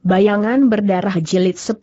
Bayangan berdarah jilid 10.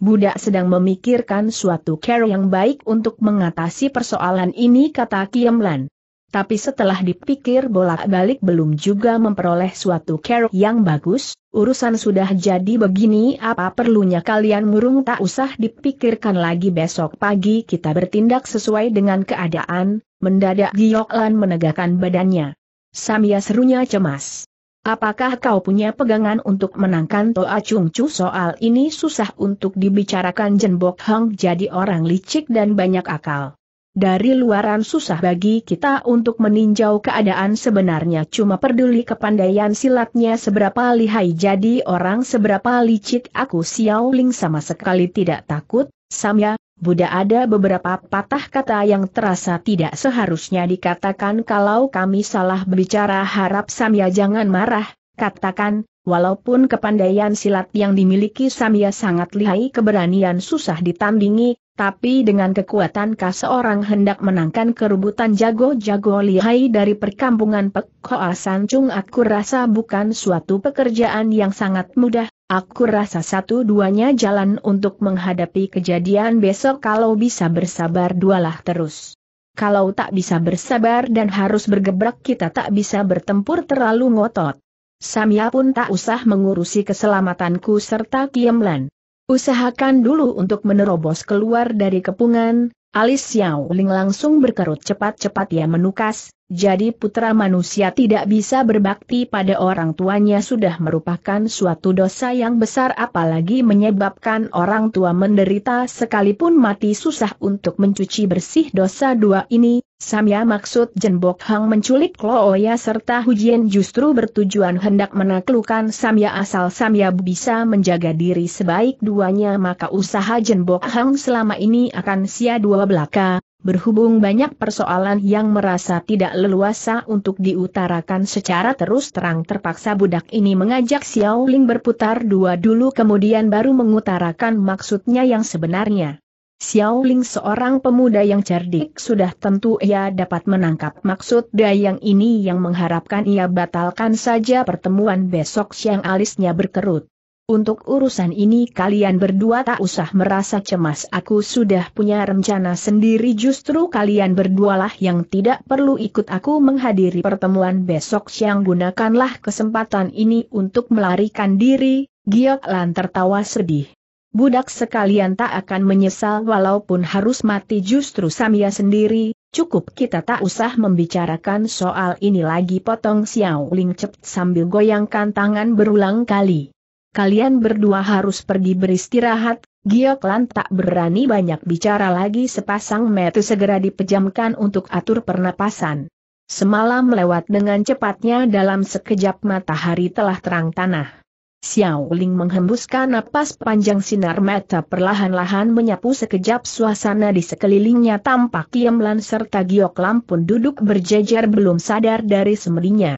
Budak sedang memikirkan suatu cara yang baik untuk mengatasi persoalan ini kata Kiemlan. Tapi setelah dipikir bolak-balik belum juga memperoleh suatu cara yang bagus, urusan sudah jadi begini apa perlunya kalian murung tak usah dipikirkan lagi besok pagi kita bertindak sesuai dengan keadaan, mendadak Gioklan menegakkan badannya. Samia serunya cemas. Apakah kau punya pegangan untuk menangkan Toa Chung Chu soal ini susah untuk dibicarakan Jenbok Hang jadi orang licik dan banyak akal. Dari luaran susah bagi kita untuk meninjau keadaan sebenarnya cuma peduli kepandaian silatnya seberapa lihai jadi orang seberapa licik aku Xiao Ling sama sekali tidak takut, Samya, Buddha ada beberapa patah kata yang terasa tidak seharusnya dikatakan kalau kami salah berbicara harap Samya jangan marah, katakan, walaupun kepandaian silat yang dimiliki Samya sangat lihai keberanian susah ditandingi, tapi dengan kekuatan kah seorang hendak menangkan kerubutan jago-jago lihai dari perkampungan Pekhoa Sancung aku rasa bukan suatu pekerjaan yang sangat mudah, Aku rasa satu-duanya jalan untuk menghadapi kejadian besok kalau bisa bersabar dualah terus. Kalau tak bisa bersabar dan harus bergebrak kita tak bisa bertempur terlalu ngotot. Samia pun tak usah mengurusi keselamatanku serta Kiemlan. Usahakan dulu untuk menerobos keluar dari kepungan, alis Xiao Ling langsung berkerut cepat-cepat ia menukas, jadi putra manusia tidak bisa berbakti pada orang tuanya sudah merupakan suatu dosa yang besar apalagi menyebabkan orang tua menderita sekalipun mati susah untuk mencuci bersih dosa dua ini. Samya maksud Jenbok Hang menculik Loya serta Hujian justru bertujuan hendak menaklukkan Samya asal Samya bisa menjaga diri sebaik duanya maka usaha Jenbok Hang selama ini akan sia dua belaka. Berhubung banyak persoalan yang merasa tidak leluasa untuk diutarakan secara terus terang terpaksa budak ini mengajak Xiao Ling berputar dua dulu kemudian baru mengutarakan maksudnya yang sebenarnya. Xiao Ling seorang pemuda yang cerdik sudah tentu ia dapat menangkap maksud dayang ini yang mengharapkan ia batalkan saja pertemuan besok siang alisnya berkerut. Untuk urusan ini kalian berdua tak usah merasa cemas aku sudah punya rencana sendiri justru kalian berdualah yang tidak perlu ikut aku menghadiri pertemuan besok siang gunakanlah kesempatan ini untuk melarikan diri, Giok Lan tertawa sedih. Budak sekalian tak akan menyesal walaupun harus mati justru Samia sendiri, Cukup kita tak usah membicarakan soal ini lagi potong Xiao Ling sambil goyangkan tangan berulang kali kalian berdua harus pergi beristirahat, Giok tak berani banyak bicara lagi sepasang metu segera dipejamkan untuk atur pernapasan. Semalam lewat dengan cepatnya dalam sekejap matahari telah terang tanah. Xiao Ling menghembuskan napas panjang sinar mata perlahan-lahan menyapu sekejap suasana di sekelilingnya tampak Kiam Lan serta Giok Lam pun duduk berjejer belum sadar dari semedinya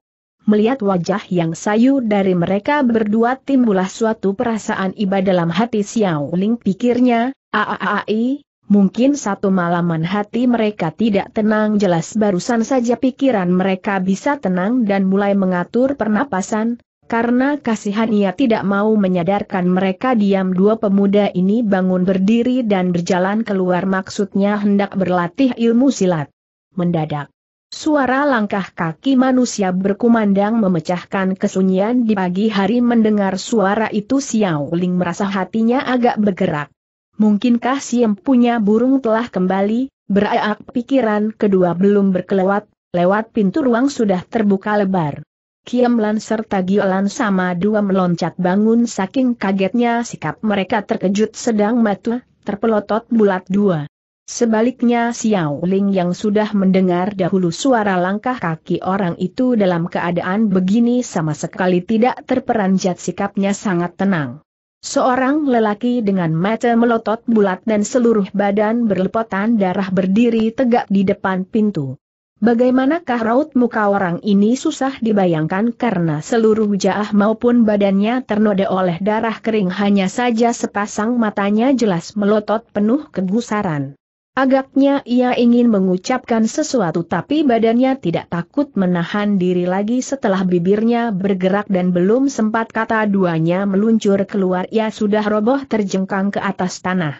melihat wajah yang sayu dari mereka berdua timbulah suatu perasaan iba dalam hati Xiao Ling pikirnya, aaai, mungkin satu malaman hati mereka tidak tenang jelas barusan saja pikiran mereka bisa tenang dan mulai mengatur pernapasan, karena kasihan ia tidak mau menyadarkan mereka diam dua pemuda ini bangun berdiri dan berjalan keluar maksudnya hendak berlatih ilmu silat. Mendadak, Suara langkah kaki manusia berkumandang memecahkan kesunyian di pagi hari mendengar suara itu Xiao Ling merasa hatinya agak bergerak. Mungkinkah si punya burung telah kembali, berayak pikiran kedua belum berkelewat, lewat pintu ruang sudah terbuka lebar. Kiam Lan serta Giolan sama dua meloncat bangun saking kagetnya sikap mereka terkejut sedang matu terpelotot bulat dua. Sebaliknya Xiao Ling yang sudah mendengar dahulu suara langkah kaki orang itu dalam keadaan begini sama sekali tidak terperanjat sikapnya sangat tenang. Seorang lelaki dengan mata melotot bulat dan seluruh badan berlepotan darah berdiri tegak di depan pintu. Bagaimanakah raut muka orang ini susah dibayangkan karena seluruh jaah maupun badannya ternoda oleh darah kering hanya saja sepasang matanya jelas melotot penuh kegusaran. Agaknya ia ingin mengucapkan sesuatu tapi badannya tidak takut menahan diri lagi setelah bibirnya bergerak dan belum sempat kata duanya meluncur keluar ia sudah roboh terjengkang ke atas tanah.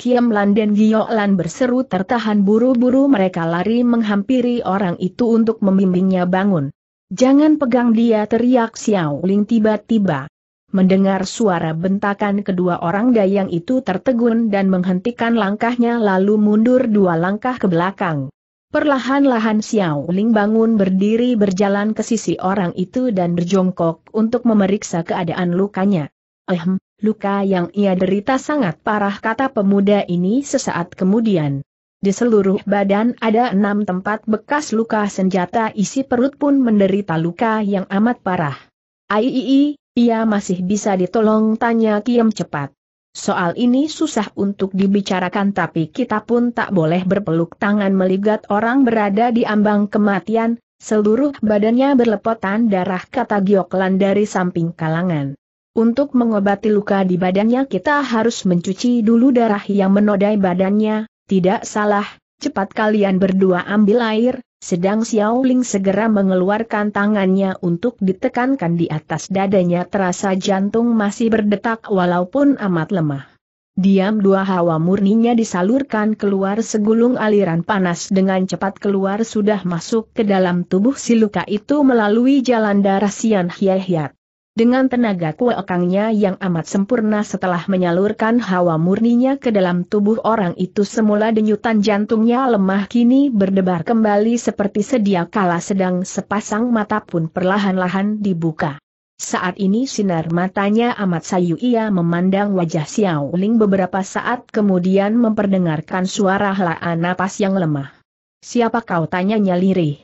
Kiam Lan dan Gio Lan berseru tertahan buru-buru mereka lari menghampiri orang itu untuk membimbingnya bangun. Jangan pegang dia teriak Xiao Ling tiba-tiba mendengar suara bentakan kedua orang dayang itu tertegun dan menghentikan langkahnya lalu mundur dua langkah ke belakang. Perlahan-lahan Xiao Ling bangun berdiri berjalan ke sisi orang itu dan berjongkok untuk memeriksa keadaan lukanya. Ehm, luka yang ia derita sangat parah kata pemuda ini sesaat kemudian. Di seluruh badan ada enam tempat bekas luka senjata isi perut pun menderita luka yang amat parah. Aiii, ia masih bisa ditolong tanya Kiem cepat. Soal ini susah untuk dibicarakan tapi kita pun tak boleh berpeluk tangan melihat orang berada di ambang kematian, seluruh badannya berlepotan darah kata Gioklan dari samping kalangan. Untuk mengobati luka di badannya kita harus mencuci dulu darah yang menodai badannya, tidak salah, cepat kalian berdua ambil air, sedang Xiao Ling segera mengeluarkan tangannya untuk ditekankan di atas dadanya terasa jantung masih berdetak walaupun amat lemah. Diam dua hawa murninya disalurkan keluar segulung aliran panas dengan cepat keluar sudah masuk ke dalam tubuh si luka itu melalui jalan darah Sian Hye dengan tenaga kuekangnya yang amat sempurna setelah menyalurkan hawa murninya ke dalam tubuh orang itu semula denyutan jantungnya lemah kini berdebar kembali seperti sedia kala sedang sepasang mata pun perlahan-lahan dibuka. Saat ini sinar matanya amat sayu ia memandang wajah Xiao Ling beberapa saat kemudian memperdengarkan suara helaan napas yang lemah. Siapa kau tanyanya lirih?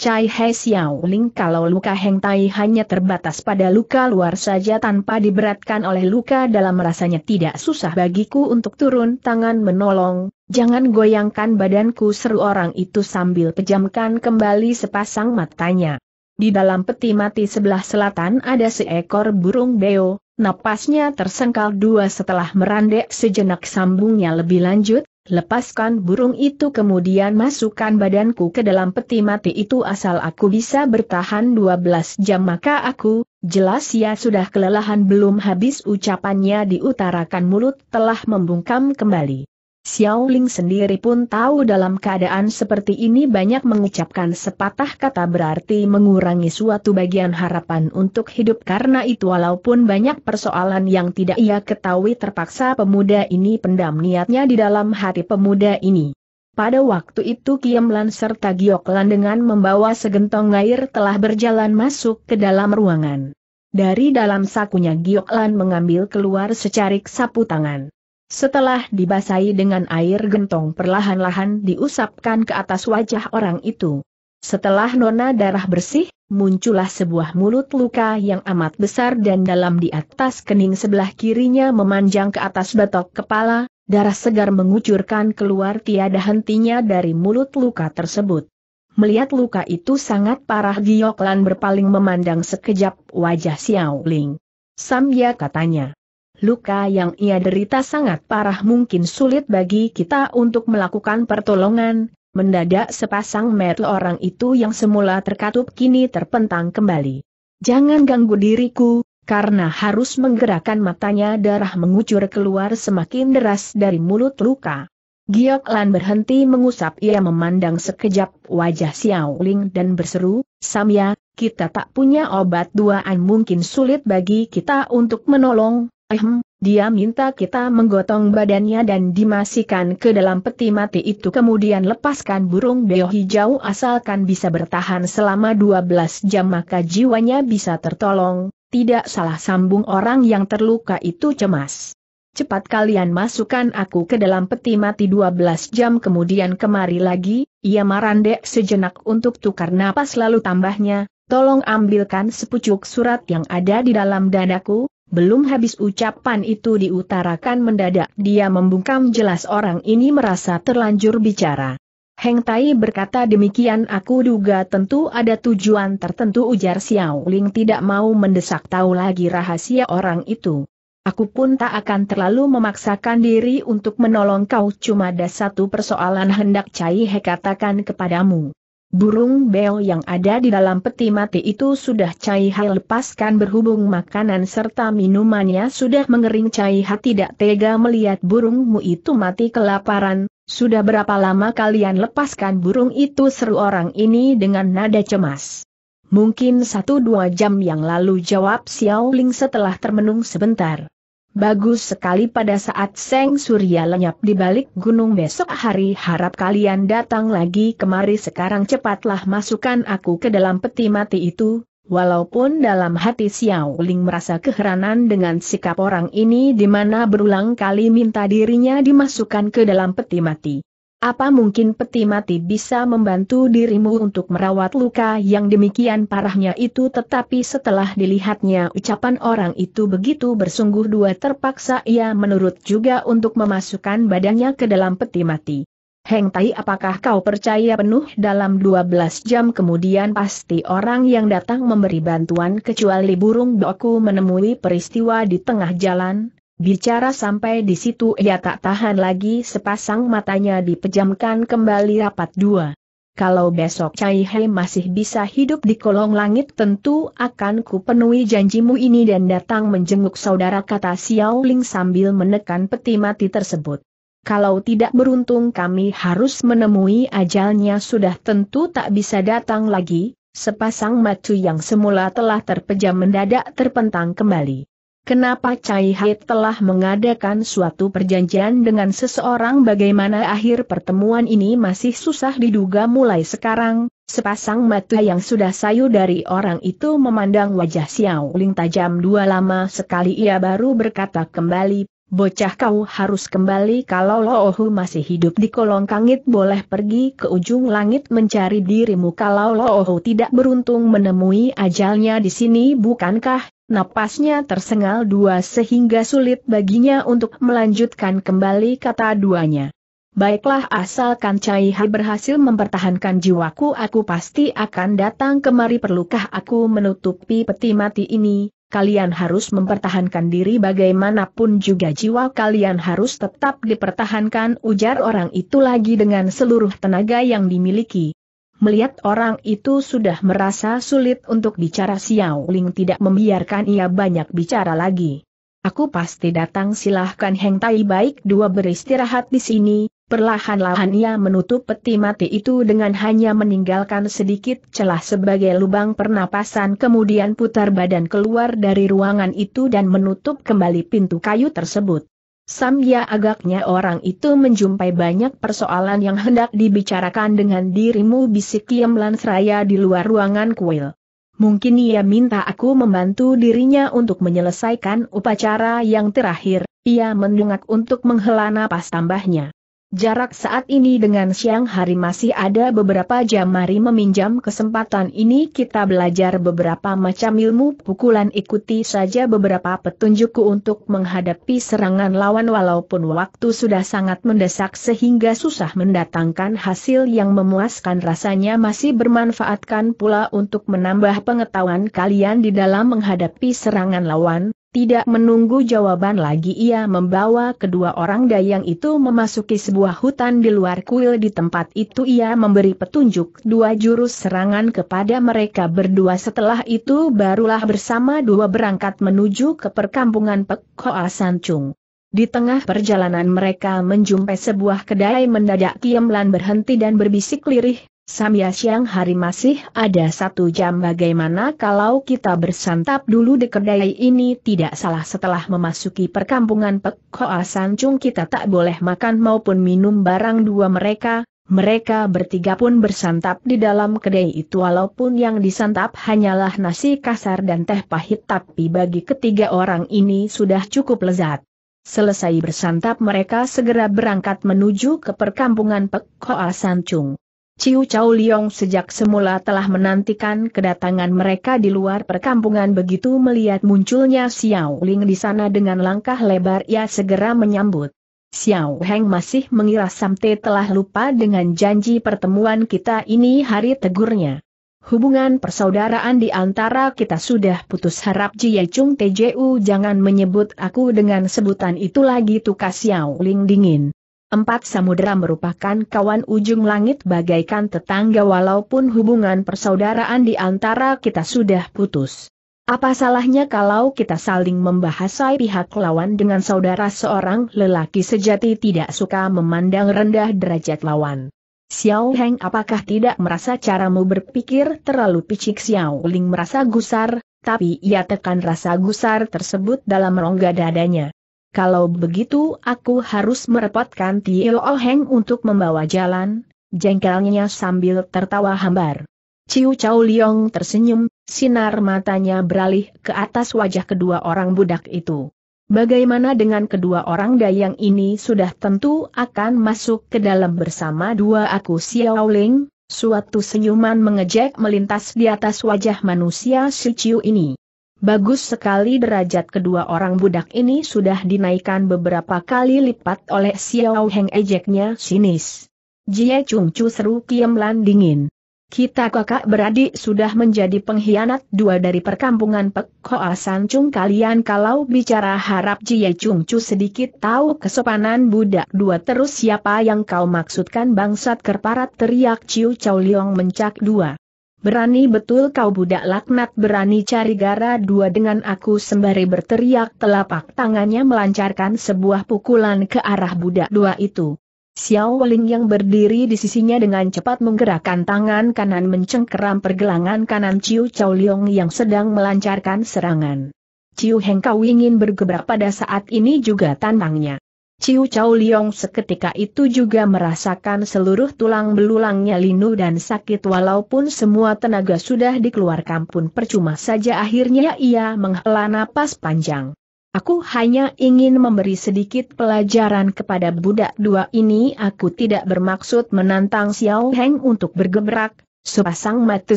Cai He Xiao Ling kalau luka Heng Tai hanya terbatas pada luka luar saja tanpa diberatkan oleh luka dalam rasanya tidak susah bagiku untuk turun tangan menolong, jangan goyangkan badanku seru orang itu sambil pejamkan kembali sepasang matanya. Di dalam peti mati sebelah selatan ada seekor burung beo, napasnya tersengkal dua setelah merandek sejenak sambungnya lebih lanjut, Lepaskan burung itu kemudian masukkan badanku ke dalam peti mati itu asal aku bisa bertahan 12 jam maka aku, jelas ya sudah kelelahan belum habis ucapannya diutarakan mulut telah membungkam kembali. Xiao Ling sendiri pun tahu dalam keadaan seperti ini banyak mengucapkan sepatah kata berarti mengurangi suatu bagian harapan untuk hidup karena itu walaupun banyak persoalan yang tidak ia ketahui terpaksa pemuda ini pendam niatnya di dalam hati pemuda ini. Pada waktu itu Kiem Lan serta Giok Lan dengan membawa segentong air telah berjalan masuk ke dalam ruangan. Dari dalam sakunya Giok Lan mengambil keluar secarik sapu tangan. Setelah dibasahi dengan air gentong perlahan-lahan diusapkan ke atas wajah orang itu. Setelah nona darah bersih, muncullah sebuah mulut luka yang amat besar dan dalam di atas kening sebelah kirinya memanjang ke atas batok kepala, darah segar mengucurkan keluar tiada hentinya dari mulut luka tersebut. Melihat luka itu sangat parah Gioklan berpaling memandang sekejap wajah Xiao Ling. Samya katanya. Luka yang ia derita sangat parah mungkin sulit bagi kita untuk melakukan pertolongan, mendadak sepasang mata orang itu yang semula terkatup kini terpentang kembali. Jangan ganggu diriku, karena harus menggerakkan matanya darah mengucur keluar semakin deras dari mulut luka. Giok Lan berhenti mengusap ia memandang sekejap wajah Xiao Ling dan berseru, Samya, kita tak punya obat duaan mungkin sulit bagi kita untuk menolong, Ehem, dia minta kita menggotong badannya dan dimasukkan ke dalam peti mati itu kemudian lepaskan burung beo hijau asalkan bisa bertahan selama 12 jam maka jiwanya bisa tertolong, tidak salah sambung orang yang terluka itu cemas. Cepat kalian masukkan aku ke dalam peti mati 12 jam kemudian kemari lagi, ia marandek sejenak untuk tukar napas lalu tambahnya, tolong ambilkan sepucuk surat yang ada di dalam dadaku, belum habis ucapan itu diutarakan mendadak dia membungkam jelas orang ini merasa terlanjur bicara. Heng Tai berkata demikian aku duga tentu ada tujuan tertentu ujar Xiao Ling tidak mau mendesak tahu lagi rahasia orang itu. Aku pun tak akan terlalu memaksakan diri untuk menolong kau cuma ada satu persoalan hendak Cai He katakan kepadamu. Burung beo yang ada di dalam peti mati itu sudah Cai Ha lepaskan berhubung makanan serta minumannya sudah mengering Cai Ha tidak tega melihat burungmu itu mati kelaparan, sudah berapa lama kalian lepaskan burung itu seru orang ini dengan nada cemas. Mungkin satu dua jam yang lalu jawab Xiao Ling setelah termenung sebentar. Bagus sekali pada saat Seng Surya lenyap di balik gunung besok hari harap kalian datang lagi kemari sekarang cepatlah masukkan aku ke dalam peti mati itu, walaupun dalam hati Xiao Ling merasa keheranan dengan sikap orang ini di mana berulang kali minta dirinya dimasukkan ke dalam peti mati. Apa mungkin peti mati bisa membantu dirimu untuk merawat luka yang demikian parahnya itu tetapi setelah dilihatnya ucapan orang itu begitu bersungguh dua terpaksa ia menurut juga untuk memasukkan badannya ke dalam peti mati. Heng Tai apakah kau percaya penuh dalam 12 jam kemudian pasti orang yang datang memberi bantuan kecuali burung doaku menemui peristiwa di tengah jalan? Bicara sampai di situ ia tak tahan lagi sepasang matanya dipejamkan kembali rapat dua. Kalau besok Cai Hei masih bisa hidup di kolong langit tentu akan kupenuhi janjimu ini dan datang menjenguk saudara kata Xiao Ling sambil menekan peti mati tersebut. Kalau tidak beruntung kami harus menemui ajalnya sudah tentu tak bisa datang lagi, sepasang matu yang semula telah terpejam mendadak terpentang kembali. Kenapa Cai Hai telah mengadakan suatu perjanjian dengan seseorang bagaimana akhir pertemuan ini masih susah diduga mulai sekarang, sepasang mata yang sudah sayu dari orang itu memandang wajah Xiao Ling tajam dua lama sekali ia baru berkata kembali, Bocah kau harus kembali kalau Loohu masih hidup di kolong kangit boleh pergi ke ujung langit mencari dirimu kalau Loohu tidak beruntung menemui ajalnya di sini bukankah Napasnya tersengal dua sehingga sulit baginya untuk melanjutkan kembali kata duanya. Baiklah asalkan Cai Hai berhasil mempertahankan jiwaku aku pasti akan datang kemari perlukah aku menutupi peti mati ini, kalian harus mempertahankan diri bagaimanapun juga jiwa kalian harus tetap dipertahankan ujar orang itu lagi dengan seluruh tenaga yang dimiliki. Melihat orang itu sudah merasa sulit untuk bicara Xiao Ling tidak membiarkan ia banyak bicara lagi. Aku pasti datang silahkan Heng Tai baik dua beristirahat di sini, perlahan-lahan ia menutup peti mati itu dengan hanya meninggalkan sedikit celah sebagai lubang pernapasan kemudian putar badan keluar dari ruangan itu dan menutup kembali pintu kayu tersebut. Samya agaknya orang itu menjumpai banyak persoalan yang hendak dibicarakan dengan dirimu bisik Kiam Lansraya di luar ruangan kuil. Mungkin ia minta aku membantu dirinya untuk menyelesaikan upacara yang terakhir, ia mendungak untuk menghela napas tambahnya. Jarak saat ini dengan siang hari masih ada beberapa jam mari meminjam kesempatan ini kita belajar beberapa macam ilmu pukulan ikuti saja beberapa petunjukku untuk menghadapi serangan lawan walaupun waktu sudah sangat mendesak sehingga susah mendatangkan hasil yang memuaskan rasanya masih bermanfaatkan pula untuk menambah pengetahuan kalian di dalam menghadapi serangan lawan, tidak menunggu jawaban lagi ia membawa kedua orang dayang itu memasuki sebuah hutan di luar kuil di tempat itu ia memberi petunjuk dua jurus serangan kepada mereka berdua setelah itu barulah bersama dua berangkat menuju ke perkampungan Pekoa Asancung. Sancung. Di tengah perjalanan mereka menjumpai sebuah kedai mendadak Kiemlan berhenti dan berbisik lirih, Samya siang hari masih ada satu jam bagaimana kalau kita bersantap dulu di kedai ini tidak salah setelah memasuki perkampungan Pekoa asancung Sancung kita tak boleh makan maupun minum barang dua mereka, mereka bertiga pun bersantap di dalam kedai itu walaupun yang disantap hanyalah nasi kasar dan teh pahit tapi bagi ketiga orang ini sudah cukup lezat. Selesai bersantap mereka segera berangkat menuju ke perkampungan Pekoa asancung. Sancung. Ciu Chao Liong sejak semula telah menantikan kedatangan mereka di luar perkampungan begitu melihat munculnya Xiao Ling di sana dengan langkah lebar ia segera menyambut. Xiao Heng masih mengira Samte telah lupa dengan janji pertemuan kita ini hari tegurnya. Hubungan persaudaraan di antara kita sudah putus harap Jie Chung TJU jangan menyebut aku dengan sebutan itu lagi tukas Xiao Ling dingin. Empat samudera merupakan kawan ujung langit bagaikan tetangga walaupun hubungan persaudaraan di antara kita sudah putus. Apa salahnya kalau kita saling membahasai pihak lawan dengan saudara seorang lelaki sejati tidak suka memandang rendah derajat lawan? Xiao Heng apakah tidak merasa caramu berpikir terlalu picik Xiao Ling merasa gusar, tapi ia tekan rasa gusar tersebut dalam rongga dadanya kalau begitu aku harus merepotkan Tio Oheng untuk membawa jalan, jengkelnya sambil tertawa hambar. Ciu Chao Liong tersenyum, sinar matanya beralih ke atas wajah kedua orang budak itu. Bagaimana dengan kedua orang dayang ini sudah tentu akan masuk ke dalam bersama dua aku Xiao Ling. suatu senyuman mengejek melintas di atas wajah manusia si Ciu ini. Bagus sekali derajat kedua orang budak ini sudah dinaikkan beberapa kali lipat oleh Xiao Heng ejeknya sinis. Jie Chung Chu seru Kiam Lan dingin. Kita kakak beradik sudah menjadi pengkhianat dua dari perkampungan Pek Hoa Chung kalian kalau bicara harap Jie Chung Chu sedikit tahu kesopanan budak dua terus siapa yang kau maksudkan bangsat kerparat teriak Chiu Chow Liong mencak dua. Berani betul kau budak laknat berani cari gara dua dengan aku sembari berteriak telapak tangannya melancarkan sebuah pukulan ke arah budak dua itu. Xiao Weling yang berdiri di sisinya dengan cepat menggerakkan tangan kanan mencengkeram pergelangan kanan Ciu Chao Liong yang sedang melancarkan serangan. Ciu Heng Kau ingin bergebrak pada saat ini juga tantangnya. Ciu Chow Liong seketika itu juga merasakan seluruh tulang belulangnya linu dan sakit walaupun semua tenaga sudah dikeluarkan pun percuma saja akhirnya ia menghela napas panjang. Aku hanya ingin memberi sedikit pelajaran kepada budak dua ini aku tidak bermaksud menantang Xiao Heng untuk bergebrak, sepasang mata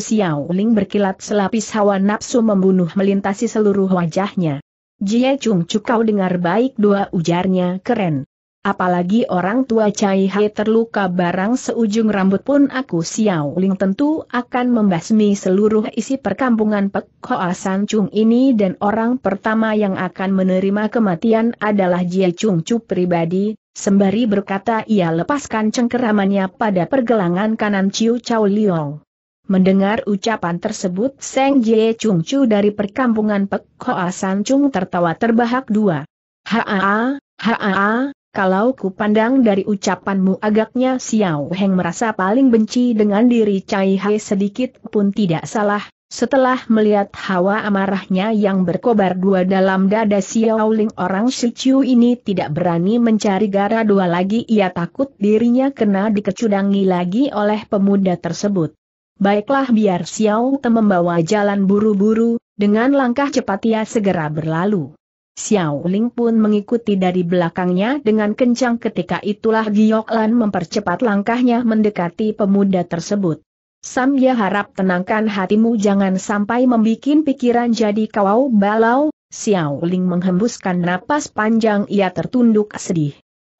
Xiao Ling berkilat selapis hawa nafsu membunuh melintasi seluruh wajahnya. Jie Chung Chu kau dengar baik dua ujarnya keren. Apalagi orang tua Cai Hai terluka barang seujung rambut pun aku Xiao Ling tentu akan membasmi seluruh isi perkampungan Pek Hoa San Chung ini dan orang pertama yang akan menerima kematian adalah Jie Chung Chu pribadi, sembari berkata ia lepaskan cengkeramannya pada pergelangan kanan Ciu Chao Liong. Mendengar ucapan tersebut Seng Jie Chung Chu dari perkampungan Pek Hoa San Chung tertawa terbahak dua. Haa, haa, kalau ku pandang dari ucapanmu agaknya Xiao Heng merasa paling benci dengan diri Cai Hai sedikit pun tidak salah. Setelah melihat hawa amarahnya yang berkobar dua dalam dada Xiao Ling orang Shichu ini tidak berani mencari gara dua lagi ia takut dirinya kena dikecudangi lagi oleh pemuda tersebut. Baiklah biar Xiao Te membawa jalan buru-buru, dengan langkah cepat ia segera berlalu. Xiao Ling pun mengikuti dari belakangnya dengan kencang ketika itulah Giok Lan mempercepat langkahnya mendekati pemuda tersebut. Sam ya harap tenangkan hatimu jangan sampai membuat pikiran jadi kawau balau, Xiao Ling menghembuskan napas panjang ia tertunduk sedih.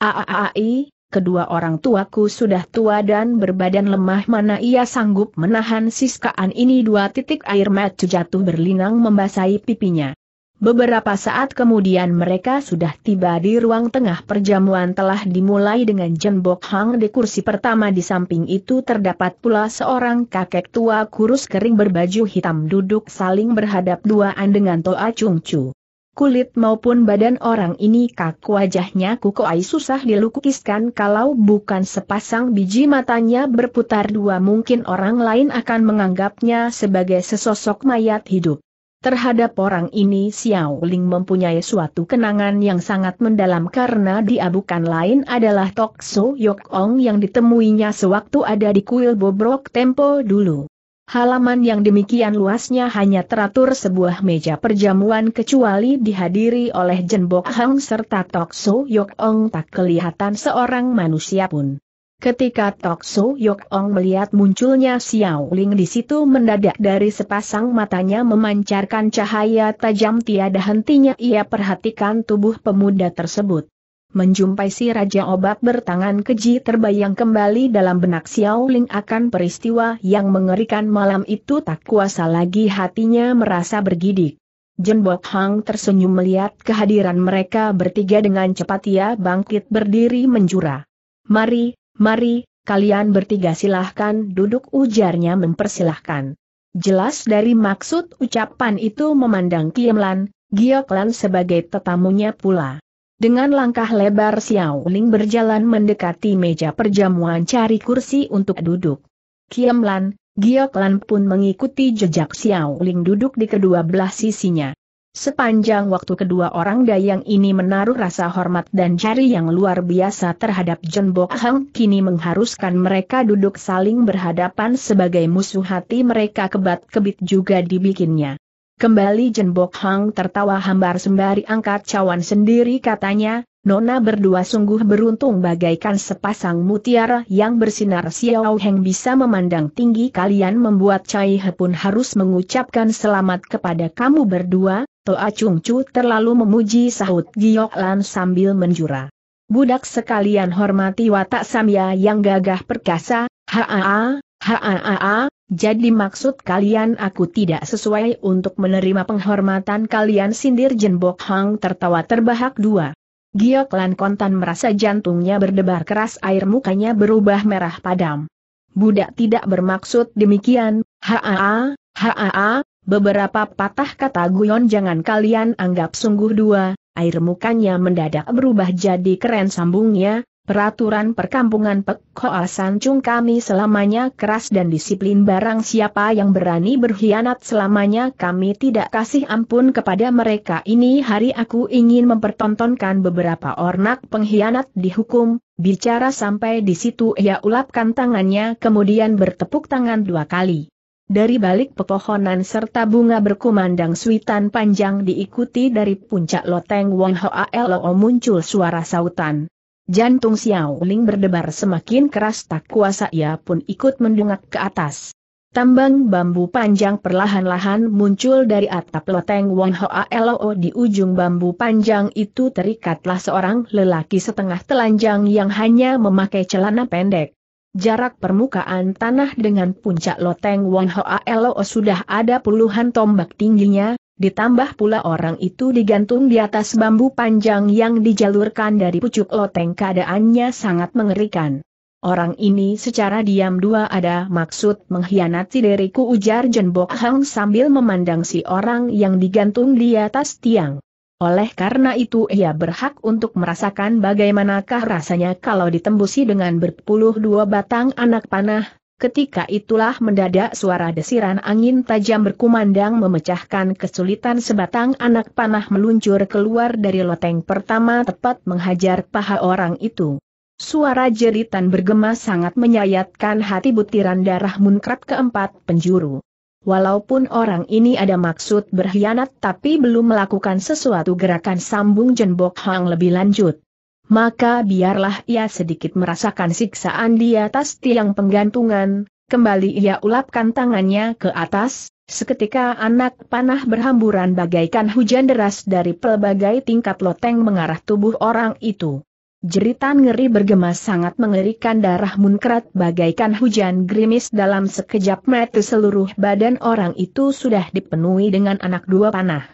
Aaai, kedua orang tuaku sudah tua dan berbadan lemah mana ia sanggup menahan siskaan ini dua titik air mata jatuh berlinang membasahi pipinya. Beberapa saat kemudian mereka sudah tiba di ruang tengah perjamuan telah dimulai dengan jenbok hang di kursi pertama di samping itu terdapat pula seorang kakek tua kurus kering berbaju hitam duduk saling berhadap duaan dengan Toa Chung Chu kulit maupun badan orang ini kaku wajahnya kuku susah dilukiskan kalau bukan sepasang biji matanya berputar dua mungkin orang lain akan menganggapnya sebagai sesosok mayat hidup. Terhadap orang ini Xiao Ling mempunyai suatu kenangan yang sangat mendalam karena dia bukan lain adalah Tok So Yok Ong yang ditemuinya sewaktu ada di kuil Bobrok Tempo dulu. Halaman yang demikian luasnya hanya teratur sebuah meja perjamuan kecuali dihadiri oleh Jenbok Hang serta Tok So Yok Ong tak kelihatan seorang manusia pun. Ketika Tok So Yok Ong melihat munculnya Xiao Ling di situ mendadak dari sepasang matanya memancarkan cahaya tajam tiada hentinya ia perhatikan tubuh pemuda tersebut menjumpai si Raja Obat bertangan keji terbayang kembali dalam benak Xiao Ling akan peristiwa yang mengerikan malam itu tak kuasa lagi hatinya merasa bergidik. Jen Bok Hang tersenyum melihat kehadiran mereka bertiga dengan cepat ia bangkit berdiri menjura. Mari, mari, kalian bertiga silahkan duduk ujarnya mempersilahkan. Jelas dari maksud ucapan itu memandang Kiemlan, Lan sebagai tetamunya pula. Dengan langkah lebar Xiao Ling berjalan mendekati meja perjamuan cari kursi untuk duduk. Kiam Lan, Giok Lan pun mengikuti jejak Xiao Ling duduk di kedua belah sisinya. Sepanjang waktu kedua orang dayang ini menaruh rasa hormat dan cari yang luar biasa terhadap John Bok Hang kini mengharuskan mereka duduk saling berhadapan sebagai musuh hati mereka kebat-kebit juga dibikinnya. Kembali Jenbok Hang tertawa hambar sembari angkat cawan sendiri katanya, Nona berdua sungguh beruntung bagaikan sepasang mutiara yang bersinar Xiao Heng bisa memandang tinggi kalian membuat Cai He pun harus mengucapkan selamat kepada kamu berdua, Toa Chung Chu terlalu memuji sahut Giok Lan sambil menjura. Budak sekalian hormati watak Samya yang gagah perkasa, haa, Haa, ah, ah, ah. jadi maksud kalian aku tidak sesuai untuk menerima penghormatan kalian sindir Jenbok Hang tertawa terbahak dua. Giok Lan Kontan merasa jantungnya berdebar keras air mukanya berubah merah padam. Budak tidak bermaksud demikian, haa, haa, beberapa patah kata Guyon jangan kalian anggap sungguh dua, air mukanya mendadak berubah jadi keren sambungnya, Peraturan perkampungan Pekoasan Chung kami selamanya keras dan disiplin barang siapa yang berani berkhianat selamanya kami tidak kasih ampun kepada mereka ini hari aku ingin mempertontonkan beberapa ornak pengkhianat dihukum, bicara sampai di situ ia ulapkan tangannya kemudian bertepuk tangan dua kali. Dari balik pepohonan serta bunga berkumandang suitan panjang diikuti dari puncak loteng Wong Hoa Lo muncul suara sautan. Jantung Xiao Ling berdebar semakin keras tak kuasa ia pun ikut mendongak ke atas. Tambang bambu panjang perlahan-lahan muncul dari atap loteng Wang Hoa Loo di ujung bambu panjang itu terikatlah seorang lelaki setengah telanjang yang hanya memakai celana pendek. Jarak permukaan tanah dengan puncak loteng Wang Hoa Loo sudah ada puluhan tombak tingginya, Ditambah pula orang itu digantung di atas bambu panjang yang dijalurkan dari pucuk loteng keadaannya sangat mengerikan. Orang ini secara diam dua ada maksud mengkhianati diriku ujar Jenbok Hang sambil memandang si orang yang digantung di atas tiang. Oleh karena itu ia berhak untuk merasakan bagaimanakah rasanya kalau ditembusi dengan berpuluh dua batang anak panah, Ketika itulah mendadak suara desiran angin tajam berkumandang memecahkan kesulitan sebatang anak panah meluncur keluar dari loteng pertama tepat menghajar paha orang itu. Suara jeritan bergema sangat menyayatkan hati butiran darah munkrat keempat penjuru. Walaupun orang ini ada maksud berkhianat tapi belum melakukan sesuatu gerakan sambung jenbok hang lebih lanjut maka biarlah ia sedikit merasakan siksaan di atas tiang penggantungan, kembali ia ulapkan tangannya ke atas, seketika anak panah berhamburan bagaikan hujan deras dari pelbagai tingkat loteng mengarah tubuh orang itu. Jeritan ngeri bergema sangat mengerikan darah munkrat bagaikan hujan gerimis dalam sekejap mata seluruh badan orang itu sudah dipenuhi dengan anak dua panah.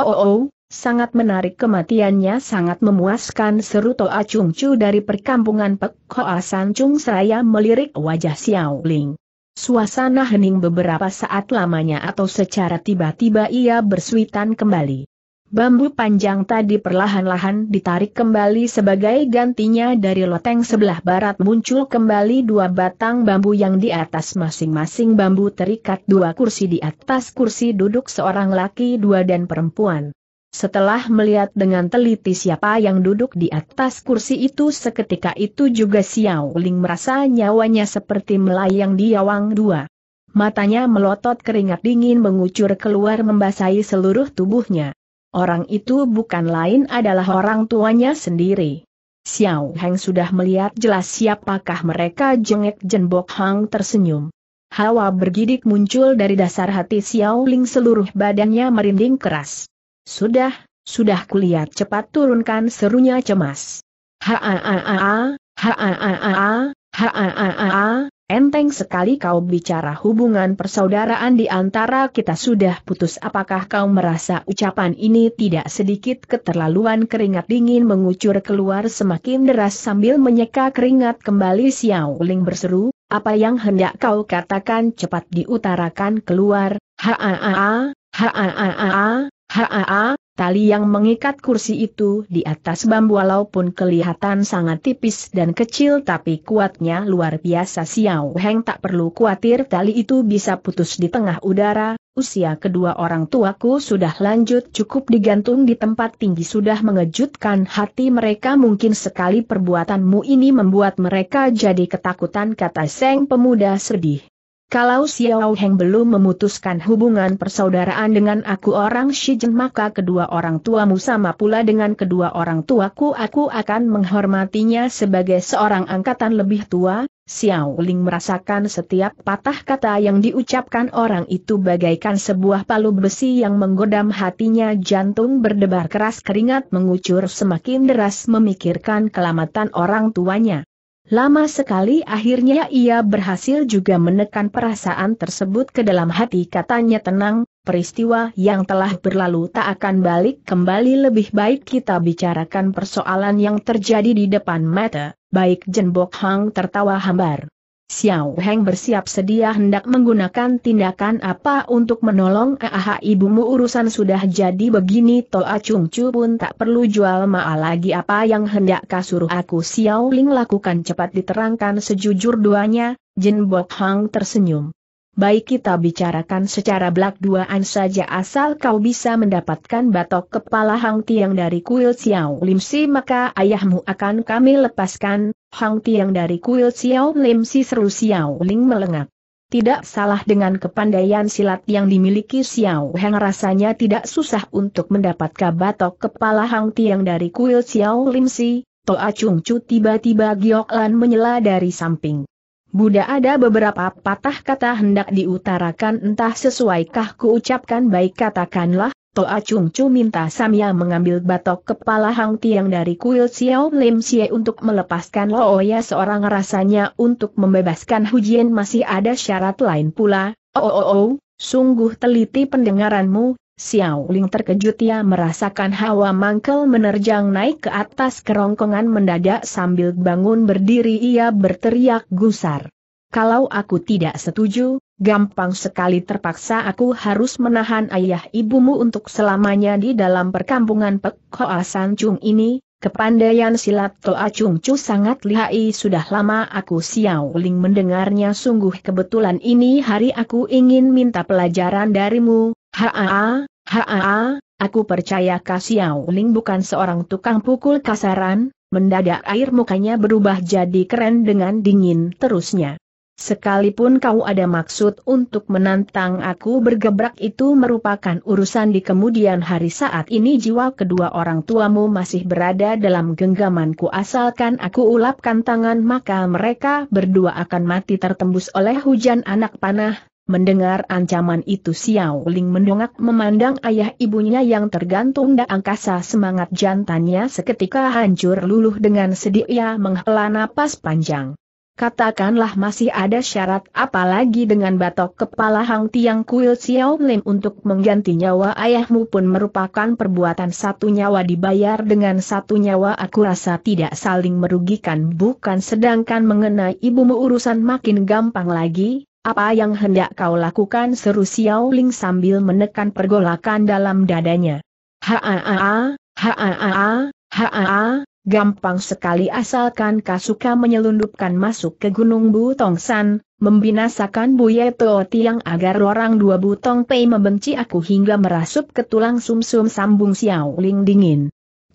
Oh, oh, oh Sangat menarik kematiannya sangat memuaskan seru Toa Chung Chu dari perkampungan Pek Hoa San Chung Seraya melirik wajah Xiao Ling. Suasana hening beberapa saat lamanya atau secara tiba-tiba ia bersuitan kembali. Bambu panjang tadi perlahan-lahan ditarik kembali sebagai gantinya dari loteng sebelah barat muncul kembali dua batang bambu yang di atas masing-masing bambu terikat dua kursi di atas kursi duduk seorang laki dua dan perempuan. Setelah melihat dengan teliti siapa yang duduk di atas kursi itu seketika itu juga Xiao Ling merasa nyawanya seperti melayang di awang dua. Matanya melotot keringat dingin mengucur keluar membasahi seluruh tubuhnya. Orang itu bukan lain adalah orang tuanya sendiri. Xiao Heng sudah melihat jelas siapakah mereka jengek Jenbok Hang tersenyum. Hawa bergidik muncul dari dasar hati Xiao Ling seluruh badannya merinding keras. Sudah, sudah kulihat cepat turunkan serunya cemas. Ha a a a ha a a a ha a a a enteng sekali kau bicara hubungan persaudaraan di antara kita sudah putus. Apakah kau merasa ucapan ini tidak sedikit keterlaluan keringat dingin mengucur keluar semakin deras sambil menyeka keringat kembali Xiao Ling berseru, apa yang hendak kau katakan cepat diutarakan keluar, ha a a a, ha a a a, Haa, tali yang mengikat kursi itu di atas bambu walaupun kelihatan sangat tipis dan kecil tapi kuatnya luar biasa Xiao Heng tak perlu khawatir tali itu bisa putus di tengah udara, usia kedua orang tuaku sudah lanjut cukup digantung di tempat tinggi sudah mengejutkan hati mereka mungkin sekali perbuatanmu ini membuat mereka jadi ketakutan kata Seng Pemuda sedih. Kalau Xiao Heng belum memutuskan hubungan persaudaraan dengan aku orang Shijen maka kedua orang tuamu sama pula dengan kedua orang tuaku aku akan menghormatinya sebagai seorang angkatan lebih tua, Xiao Ling merasakan setiap patah kata yang diucapkan orang itu bagaikan sebuah palu besi yang menggodam hatinya jantung berdebar keras keringat mengucur semakin deras memikirkan kelamatan orang tuanya. Lama sekali akhirnya ia berhasil juga menekan perasaan tersebut ke dalam hati katanya tenang, peristiwa yang telah berlalu tak akan balik kembali lebih baik kita bicarakan persoalan yang terjadi di depan mata, baik Jenbok Hang tertawa hambar. Xiao Heng bersiap sedia hendak menggunakan tindakan apa untuk menolong Aha ibumu urusan sudah jadi begini Toa Chung Chu pun tak perlu jual maal lagi apa yang hendak kasuruh aku Xiao Ling lakukan cepat diterangkan sejujur duanya, Jin Bok Hang tersenyum baik kita bicarakan secara belak duaan saja asal kau bisa mendapatkan batok kepala Hang Tiang dari kuil Xiao Lim Si maka ayahmu akan kami lepaskan, Hang Tiang dari kuil Xiao Lim Si seru Xiao Ling melengak. Tidak salah dengan kepandaian silat yang dimiliki Xiao Heng rasanya tidak susah untuk mendapatkan batok kepala Hang Tiang dari kuil Xiao Lim Si, Toa Chung Chu tiba-tiba Giok Lan menyela dari samping. Buddha ada beberapa patah kata hendak diutarakan entah sesuaikah kuucapkan baik katakanlah, Toa Chung Chu minta Samya mengambil batok kepala Hang Tiang dari kuil Xiao Lim Xie untuk melepaskan Looya oh seorang rasanya untuk membebaskan Hujian masih ada syarat lain pula, oh oh oh, sungguh teliti pendengaranmu, Xiao Ling terkejut ia merasakan hawa mangkel menerjang naik ke atas kerongkongan mendadak sambil bangun berdiri ia berteriak gusar. Kalau aku tidak setuju, gampang sekali terpaksa aku harus menahan ayah ibumu untuk selamanya di dalam perkampungan Pek Hoa San Chung ini, kepandaian silat Toa Chung Chu sangat lihai sudah lama aku Xiao Ling mendengarnya sungguh kebetulan ini hari aku ingin minta pelajaran darimu, Haa, haa, aku percaya Kasiao Ling bukan seorang tukang pukul kasaran, mendadak air mukanya berubah jadi keren dengan dingin terusnya. Sekalipun kau ada maksud untuk menantang aku bergebrak itu merupakan urusan di kemudian hari saat ini jiwa kedua orang tuamu masih berada dalam genggamanku asalkan aku ulapkan tangan maka mereka berdua akan mati tertembus oleh hujan anak panah, Mendengar ancaman itu Xiao Ling mendongak memandang ayah ibunya yang tergantung di angkasa semangat jantannya seketika hancur luluh dengan sedih ia menghela napas panjang. Katakanlah masih ada syarat apalagi dengan batok kepala Hang Tiang Kuil Xiao Lim untuk mengganti nyawa ayahmu pun merupakan perbuatan satu nyawa dibayar dengan satu nyawa aku rasa tidak saling merugikan bukan sedangkan mengenai ibumu urusan makin gampang lagi, apa yang hendak kau lakukan seru Xiao Ling sambil menekan pergolakan dalam dadanya. Haa, haa, haa, gampang sekali asalkan Kasuka menyelundupkan masuk ke Gunung San, membinasakan Buye Teo Tiang agar orang dua Butong Pei membenci aku hingga merasup ke tulang sumsum -sum sambung Xiao Ling dingin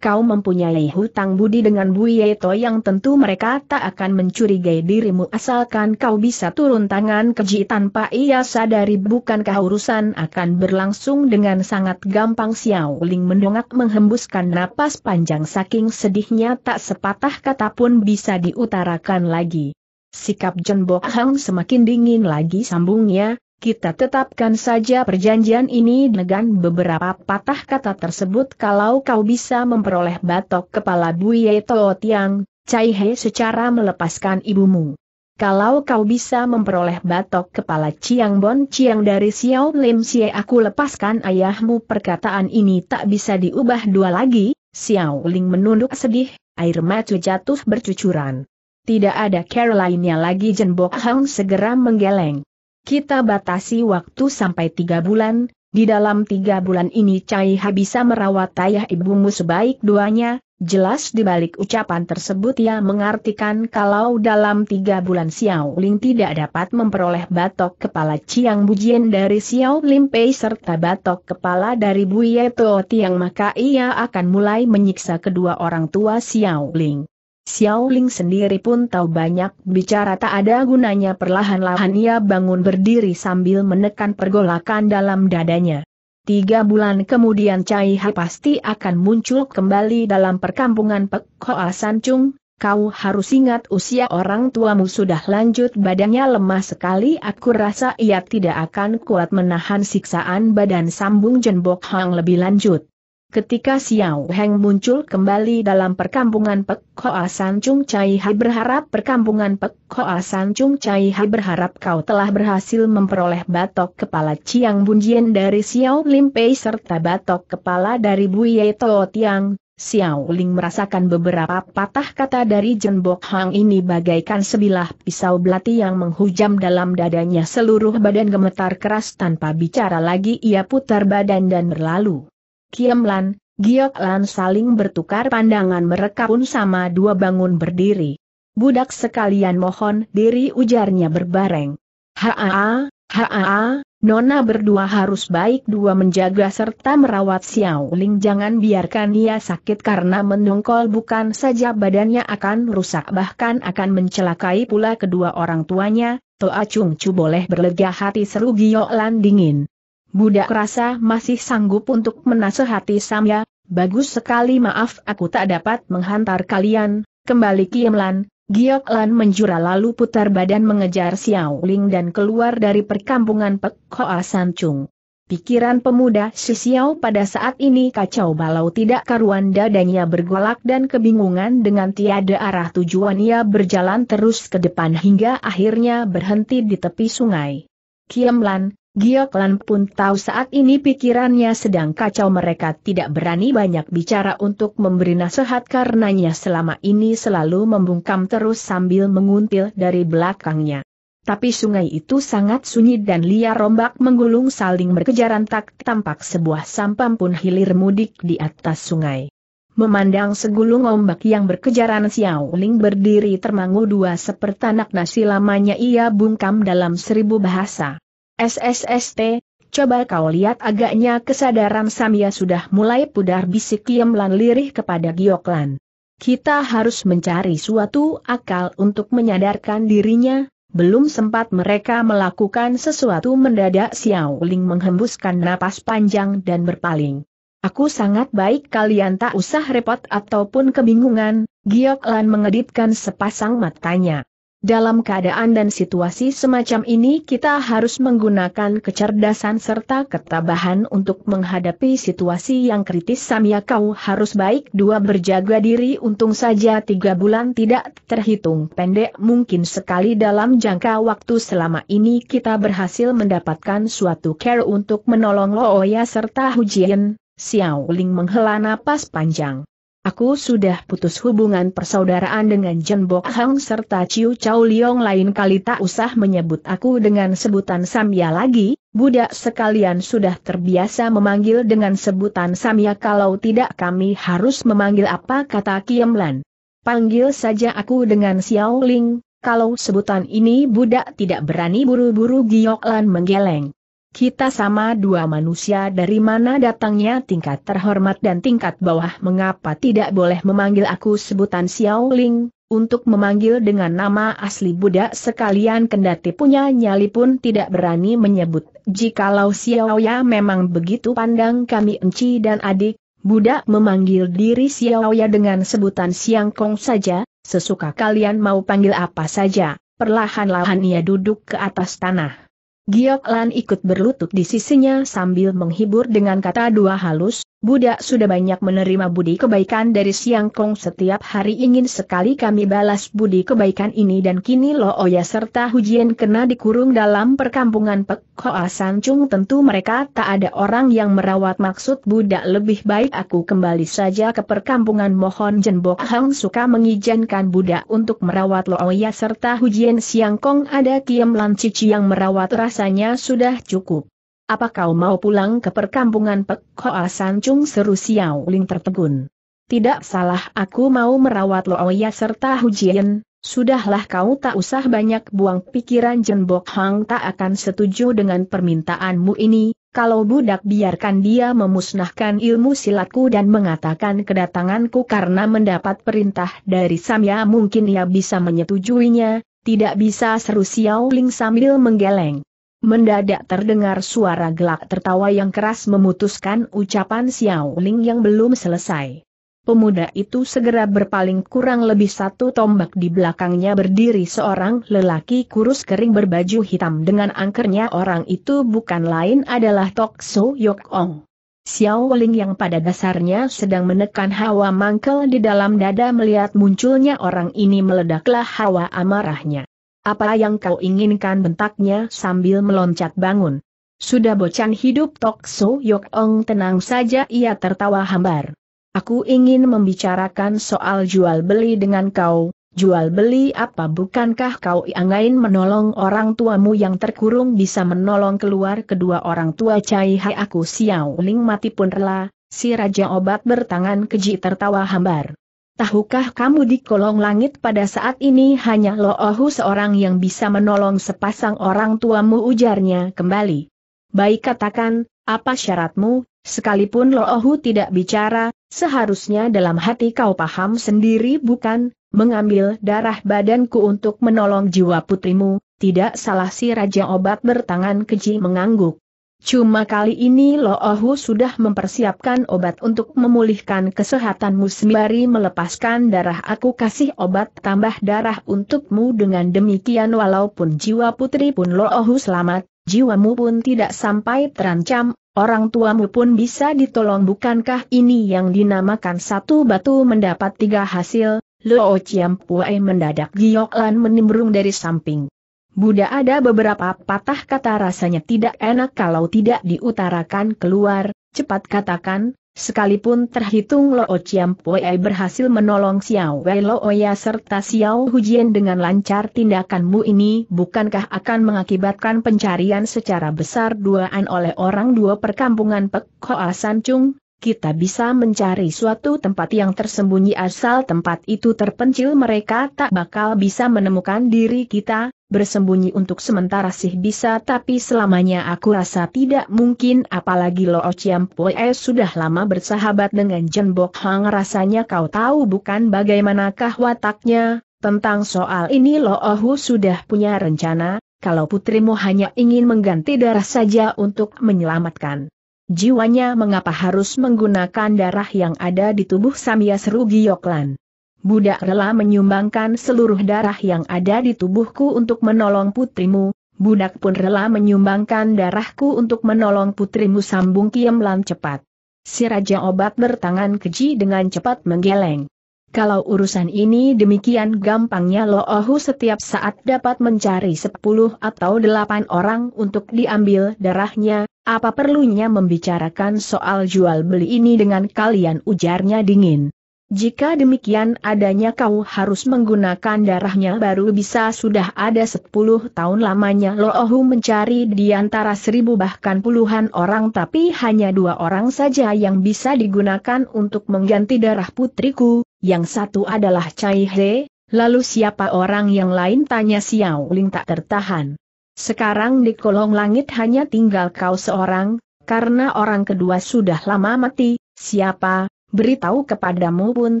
kau mempunyai hutang budi dengan Yeto yang tentu mereka tak akan mencurigai dirimu asalkan kau bisa turun tangan keji tanpa ia sadari bukankah urusan akan berlangsung dengan sangat gampang Xiao Ling mendongak menghembuskan napas panjang saking sedihnya tak sepatah kata pun bisa diutarakan lagi. Sikap John Bo Hang semakin dingin lagi sambungnya, kita tetapkan saja perjanjian ini dengan beberapa patah kata tersebut kalau kau bisa memperoleh batok kepala Buye Toh Tiang, Cai He secara melepaskan ibumu. Kalau kau bisa memperoleh batok kepala Chiang Bon Chiang dari Xiao Lim Xie aku lepaskan ayahmu perkataan ini tak bisa diubah dua lagi, Xiao Ling menunduk sedih, air mata jatuh bercucuran. Tidak ada care lainnya lagi Jen Bo Hang segera menggeleng. Kita batasi waktu sampai tiga bulan, di dalam tiga bulan ini Cai bisa merawat ayah ibumu sebaik duanya, jelas di balik ucapan tersebut ia mengartikan kalau dalam tiga bulan Xiao Ling tidak dapat memperoleh batok kepala Chiang Bujian dari Xiao Lim Pei serta batok kepala dari Buye Tiang maka ia akan mulai menyiksa kedua orang tua Xiao Ling. Xiao Ling sendiri pun tahu banyak bicara tak ada gunanya perlahan-lahan ia bangun berdiri sambil menekan pergolakan dalam dadanya. Tiga bulan kemudian Cai Ha pasti akan muncul kembali dalam perkampungan Pek Hoa Chung, kau harus ingat usia orang tuamu sudah lanjut badannya lemah sekali aku rasa ia tidak akan kuat menahan siksaan badan sambung Jenbok Hang lebih lanjut. Ketika Xiao Heng muncul kembali dalam perkampungan Pek Hoa San Chung Chai Hai berharap perkampungan Pek Hoa San Chung Chai Hai berharap kau telah berhasil memperoleh batok kepala Chiang Bunjian dari Xiao Lim Pei serta batok kepala dari Bu Ye Tao Tiang. Xiao Ling merasakan beberapa patah kata dari Jenbok Hang ini bagaikan sebilah pisau belati yang menghujam dalam dadanya seluruh badan gemetar keras tanpa bicara lagi ia putar badan dan berlalu. Kiemlan, Gioklan saling bertukar pandangan mereka pun sama dua bangun berdiri. Budak sekalian mohon diri ujarnya berbareng. Haa, haa, Nona berdua harus baik dua menjaga serta merawat Xiao Ling jangan biarkan ia sakit karena menungkol bukan saja badannya akan rusak bahkan akan mencelakai pula kedua orang tuanya, Toa Chung Chu boleh berlega hati seru Giok Lan dingin. Budak ya. rasa masih sanggup untuk menasehati Samya, bagus sekali maaf aku tak dapat menghantar kalian, kembali Kiemlan, Giok Lan menjura lalu putar badan mengejar Xiao Ling dan keluar dari perkampungan Pek Hoa Cung. Pikiran pemuda si Xiao pada saat ini kacau balau tidak karuan dadanya bergolak dan kebingungan dengan tiada arah tujuan ia berjalan terus ke depan hingga akhirnya berhenti di tepi sungai. Kiemlan, Gioklan pun tahu saat ini pikirannya sedang kacau mereka tidak berani banyak bicara untuk memberi nasihat karenanya selama ini selalu membungkam terus sambil menguntil dari belakangnya. Tapi sungai itu sangat sunyi dan liar rombak menggulung saling berkejaran tak tampak sebuah sampan pun hilir mudik di atas sungai. Memandang segulung ombak yang berkejaran Xiao Ling berdiri termangu dua seperti anak nasi lamanya ia bungkam dalam seribu bahasa. SSST, coba kau lihat agaknya kesadaran Samia sudah mulai pudar bisik Kiemlan lirih kepada Gioklan. Kita harus mencari suatu akal untuk menyadarkan dirinya, belum sempat mereka melakukan sesuatu mendadak Xiao Ling menghembuskan napas panjang dan berpaling. Aku sangat baik kalian tak usah repot ataupun kebingungan, Gioklan mengedipkan sepasang matanya. Dalam keadaan dan situasi semacam ini kita harus menggunakan kecerdasan serta ketabahan untuk menghadapi situasi yang kritis Samya kau harus baik dua berjaga diri untung saja tiga bulan tidak terhitung pendek mungkin sekali dalam jangka waktu selama ini kita berhasil mendapatkan suatu care untuk menolong Looya serta Hujian. Xiao Ling menghela napas panjang. Aku sudah putus hubungan persaudaraan dengan Jen Bok Hang serta Ciu Chau Liong lain kali tak usah menyebut aku dengan sebutan Samya lagi, budak sekalian sudah terbiasa memanggil dengan sebutan Samya kalau tidak kami harus memanggil apa kata Kiem Lan? Panggil saja aku dengan Xiao Ling, kalau sebutan ini budak tidak berani buru-buru giok lan menggeleng. Kita sama dua manusia dari mana datangnya tingkat terhormat dan tingkat bawah mengapa tidak boleh memanggil aku sebutan Xiao Ling, untuk memanggil dengan nama asli Buddha sekalian kendati punya nyali pun tidak berani menyebut. Jikalau Xiao Ya memang begitu pandang kami enci dan adik, Buddha memanggil diri Xiao Ya dengan sebutan Siang Kong saja, sesuka kalian mau panggil apa saja, perlahan-lahan ia duduk ke atas tanah. Giok Lan ikut berlutut di sisinya sambil menghibur dengan kata dua halus, Budak sudah banyak menerima budi kebaikan dari Siang Kong setiap hari ingin sekali kami balas budi kebaikan ini dan kini Lo Oya oh serta Hujian kena dikurung dalam perkampungan Pek Hoa Sancung tentu mereka tak ada orang yang merawat maksud budak lebih baik aku kembali saja ke perkampungan mohon Jenbok Hang suka mengizinkan budak untuk merawat Lo Oya oh serta Hujian Siang Kong ada Kiem Lan Cici yang merawat rasanya sudah cukup apa kau mau pulang ke perkampungan Pek Hoa Sancung seru Xiao Ling tertegun. Tidak salah aku mau merawat Loya serta Hujian, sudahlah kau tak usah banyak buang pikiran Jenbok Hang tak akan setuju dengan permintaanmu ini, kalau budak biarkan dia memusnahkan ilmu silatku dan mengatakan kedatanganku karena mendapat perintah dari Samya mungkin ia bisa menyetujuinya, tidak bisa seru Xiao Ling sambil menggeleng. Mendadak terdengar suara gelak tertawa yang keras memutuskan ucapan Xiao Ling yang belum selesai. Pemuda itu segera berpaling kurang lebih satu tombak di belakangnya berdiri seorang lelaki kurus kering berbaju hitam dengan angkernya orang itu bukan lain adalah Tok So Yok Ong. Xiao Ling yang pada dasarnya sedang menekan hawa mangkel di dalam dada melihat munculnya orang ini meledaklah hawa amarahnya. Apa yang kau inginkan bentaknya sambil meloncat bangun. Sudah bocan hidup Tokso So Yok Ong tenang saja ia tertawa hambar. Aku ingin membicarakan soal jual beli dengan kau, jual beli apa bukankah kau ingin menolong orang tuamu yang terkurung bisa menolong keluar kedua orang tua Cai Hai aku Xiao Ling mati pun rela, si Raja Obat bertangan keji tertawa hambar. Tahukah kamu di kolong langit pada saat ini hanya Loohu seorang yang bisa menolong sepasang orang tuamu ujarnya kembali. Baik katakan, apa syaratmu, sekalipun Loohu tidak bicara, seharusnya dalam hati kau paham sendiri bukan, mengambil darah badanku untuk menolong jiwa putrimu, tidak salah si Raja Obat bertangan keji mengangguk. Cuma kali ini Lo Ohu sudah mempersiapkan obat untuk memulihkan kesehatanmu sembari melepaskan darah aku kasih obat tambah darah untukmu dengan demikian walaupun jiwa putri pun Lo Ohu selamat, jiwamu pun tidak sampai terancam, orang tuamu pun bisa ditolong bukankah ini yang dinamakan satu batu mendapat tiga hasil, Lo Chiam mendadak giok lan menimbrung dari samping. Buddha ada beberapa patah kata rasanya tidak enak kalau tidak diutarakan keluar, cepat katakan, sekalipun terhitung Lo Chiam Pue berhasil menolong Xiao Wei Looya serta Xiao Hujian dengan lancar tindakanmu ini bukankah akan mengakibatkan pencarian secara besar duaan oleh orang dua perkampungan Pek Hoa San Chung? kita bisa mencari suatu tempat yang tersembunyi asal tempat itu terpencil mereka tak bakal bisa menemukan diri kita, bersembunyi untuk sementara sih bisa tapi selamanya aku rasa tidak mungkin apalagi Lo Ociam Poe sudah lama bersahabat dengan Jen Bok Hang rasanya kau tahu bukan bagaimanakah wataknya, tentang soal ini Lo Ohu sudah punya rencana, kalau putrimu hanya ingin mengganti darah saja untuk menyelamatkan Jiwanya mengapa harus menggunakan darah yang ada di tubuh Samia Serugioklan? Budak rela menyumbangkan seluruh darah yang ada di tubuhku untuk menolong putrimu, budak pun rela menyumbangkan darahku untuk menolong putrimu sambung kiemlan cepat. Si Raja Obat bertangan keji dengan cepat menggeleng. Kalau urusan ini demikian gampangnya Loohu setiap saat dapat mencari sepuluh atau delapan orang untuk diambil darahnya, apa perlunya membicarakan soal jual beli ini dengan kalian ujarnya dingin. Jika demikian adanya kau harus menggunakan darahnya baru bisa sudah ada 10 tahun lamanya Loohu mencari di antara seribu bahkan puluhan orang tapi hanya dua orang saja yang bisa digunakan untuk mengganti darah putriku, yang satu adalah Cai He, lalu siapa orang yang lain tanya Xiao Ling tak tertahan. Sekarang di kolong langit hanya tinggal kau seorang, karena orang kedua sudah lama mati, siapa, beritahu kepadamu pun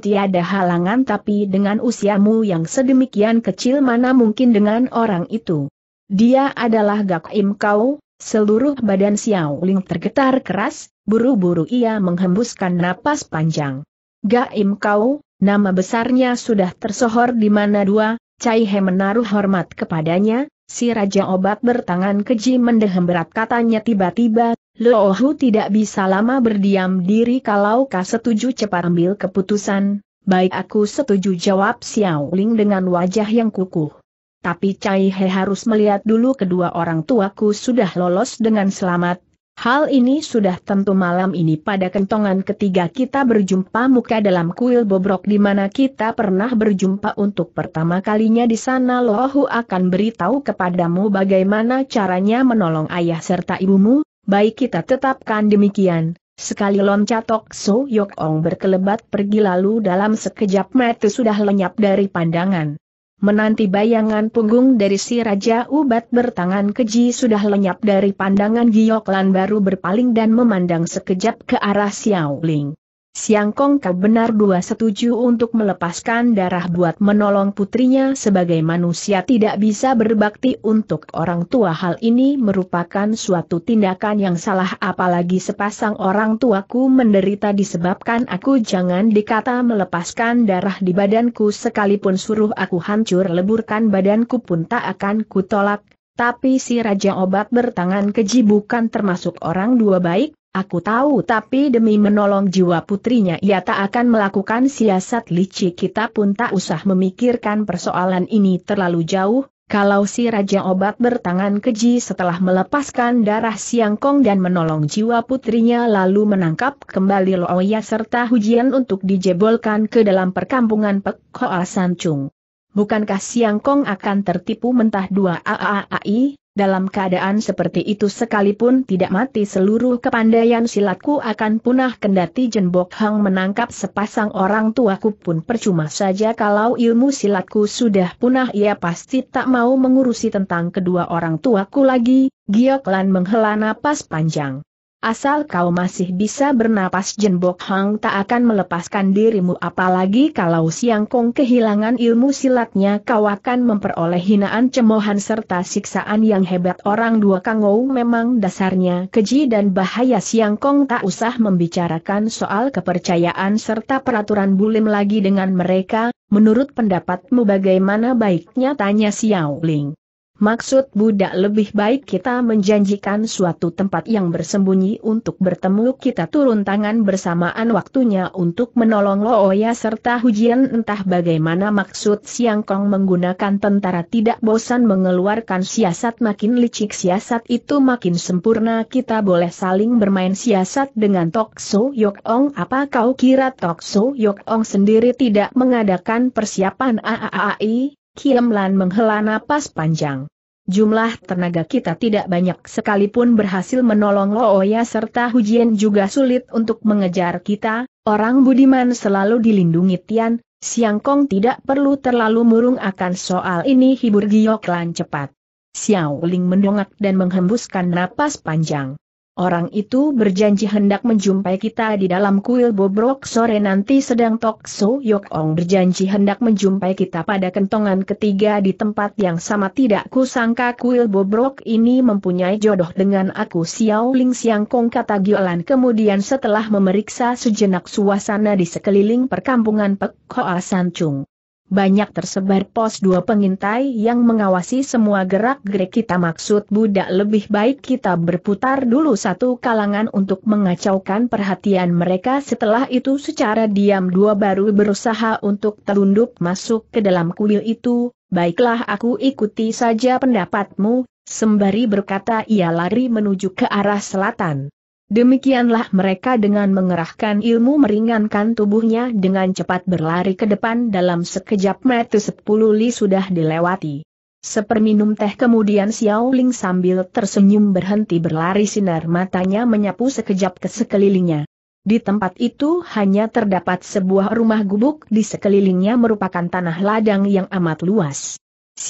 tiada halangan tapi dengan usiamu yang sedemikian kecil mana mungkin dengan orang itu. Dia adalah Gak Im Kau, seluruh badan Xiao Ling tergetar keras, buru-buru ia menghembuskan napas panjang. Gak Im Kau, nama besarnya sudah tersohor di mana dua, Cai He menaruh hormat kepadanya, Si Raja Obat bertangan keji mendehem berat katanya tiba-tiba, Lohu tidak bisa lama berdiam diri kalau kau setuju cepat ambil keputusan, baik aku setuju jawab Xiao Ling dengan wajah yang kukuh. Tapi Cai He harus melihat dulu kedua orang tuaku sudah lolos dengan selamat, Hal ini sudah tentu malam ini pada kentongan ketiga kita berjumpa muka dalam kuil bobrok di mana kita pernah berjumpa untuk pertama kalinya di sana Lohu akan beritahu kepadamu bagaimana caranya menolong ayah serta ibumu, baik kita tetapkan demikian. Sekali loncat Tok So Yok Ong berkelebat pergi lalu dalam sekejap mata sudah lenyap dari pandangan menanti bayangan punggung dari si Raja Ubat bertangan keji sudah lenyap dari pandangan Gioklan baru berpaling dan memandang sekejap ke arah Xiao Ling. Siang Kong Kau benar dua setuju untuk melepaskan darah buat menolong putrinya sebagai manusia tidak bisa berbakti untuk orang tua hal ini merupakan suatu tindakan yang salah apalagi sepasang orang tuaku menderita disebabkan aku jangan dikata melepaskan darah di badanku sekalipun suruh aku hancur leburkan badanku pun tak akan kutolak, tapi si Raja Obat bertangan keji bukan termasuk orang dua baik, Aku tahu tapi demi menolong jiwa putrinya ia tak akan melakukan siasat licik kita pun tak usah memikirkan persoalan ini terlalu jauh, kalau si Raja Obat bertangan keji setelah melepaskan darah Siang Kong dan menolong jiwa putrinya lalu menangkap kembali Loya serta Hujian untuk dijebolkan ke dalam perkampungan Pek Hoa Sancung. Bukankah Siang Kong akan tertipu mentah dua AAAI? Dalam keadaan seperti itu sekalipun tidak mati seluruh kepandaian silatku akan punah kendati Jenbok Hang menangkap sepasang orang tuaku pun percuma saja kalau ilmu silatku sudah punah ia pasti tak mau mengurusi tentang kedua orang tuaku lagi, Giok menghela napas panjang. Asal kau masih bisa bernapas Jenbok Hang tak akan melepaskan dirimu apalagi kalau Siang Kong kehilangan ilmu silatnya kau akan memperoleh hinaan cemohan serta siksaan yang hebat orang dua kangou memang dasarnya keji dan bahaya Siang Kong tak usah membicarakan soal kepercayaan serta peraturan bulim lagi dengan mereka, menurut pendapatmu bagaimana baiknya tanya Xiao Ling. Maksud budak lebih baik kita menjanjikan suatu tempat yang bersembunyi untuk bertemu kita turun tangan bersamaan waktunya untuk menolong Looya serta hujian entah bagaimana maksud Siang Kong menggunakan tentara tidak bosan mengeluarkan siasat makin licik siasat itu makin sempurna kita boleh saling bermain siasat dengan Tok So Yok Ong apa kau kira Tok So Yok Ong sendiri tidak mengadakan persiapan AAAI? Lan menghela napas panjang. Jumlah tenaga kita tidak banyak sekalipun berhasil menolong Looya serta Hujian juga sulit untuk mengejar kita, orang budiman selalu dilindungi Tian, Siang Kong tidak perlu terlalu murung akan soal ini hibur Gioklan cepat. Xiao Ling mendongak dan menghembuskan napas panjang. Orang itu berjanji hendak menjumpai kita di dalam kuil bobrok sore nanti sedang Tok So Yok Ong berjanji hendak menjumpai kita pada kentongan ketiga di tempat yang sama tidak kusangka kuil bobrok ini mempunyai jodoh dengan aku Xiao Ling Siang Kong kata Giolan kemudian setelah memeriksa sejenak suasana di sekeliling perkampungan Pek Hoa San Chung banyak tersebar pos dua pengintai yang mengawasi semua gerak-gerik kita maksud budak lebih baik kita berputar dulu satu kalangan untuk mengacaukan perhatian mereka setelah itu secara diam dua baru berusaha untuk telundup masuk ke dalam kuil itu, baiklah aku ikuti saja pendapatmu, sembari berkata ia lari menuju ke arah selatan. Demikianlah mereka dengan mengerahkan ilmu meringankan tubuhnya dengan cepat berlari ke depan dalam sekejap metu sepuluh li sudah dilewati. Seperminum teh kemudian Xiao Ling sambil tersenyum berhenti berlari sinar matanya menyapu sekejap ke sekelilingnya. Di tempat itu hanya terdapat sebuah rumah gubuk di sekelilingnya merupakan tanah ladang yang amat luas.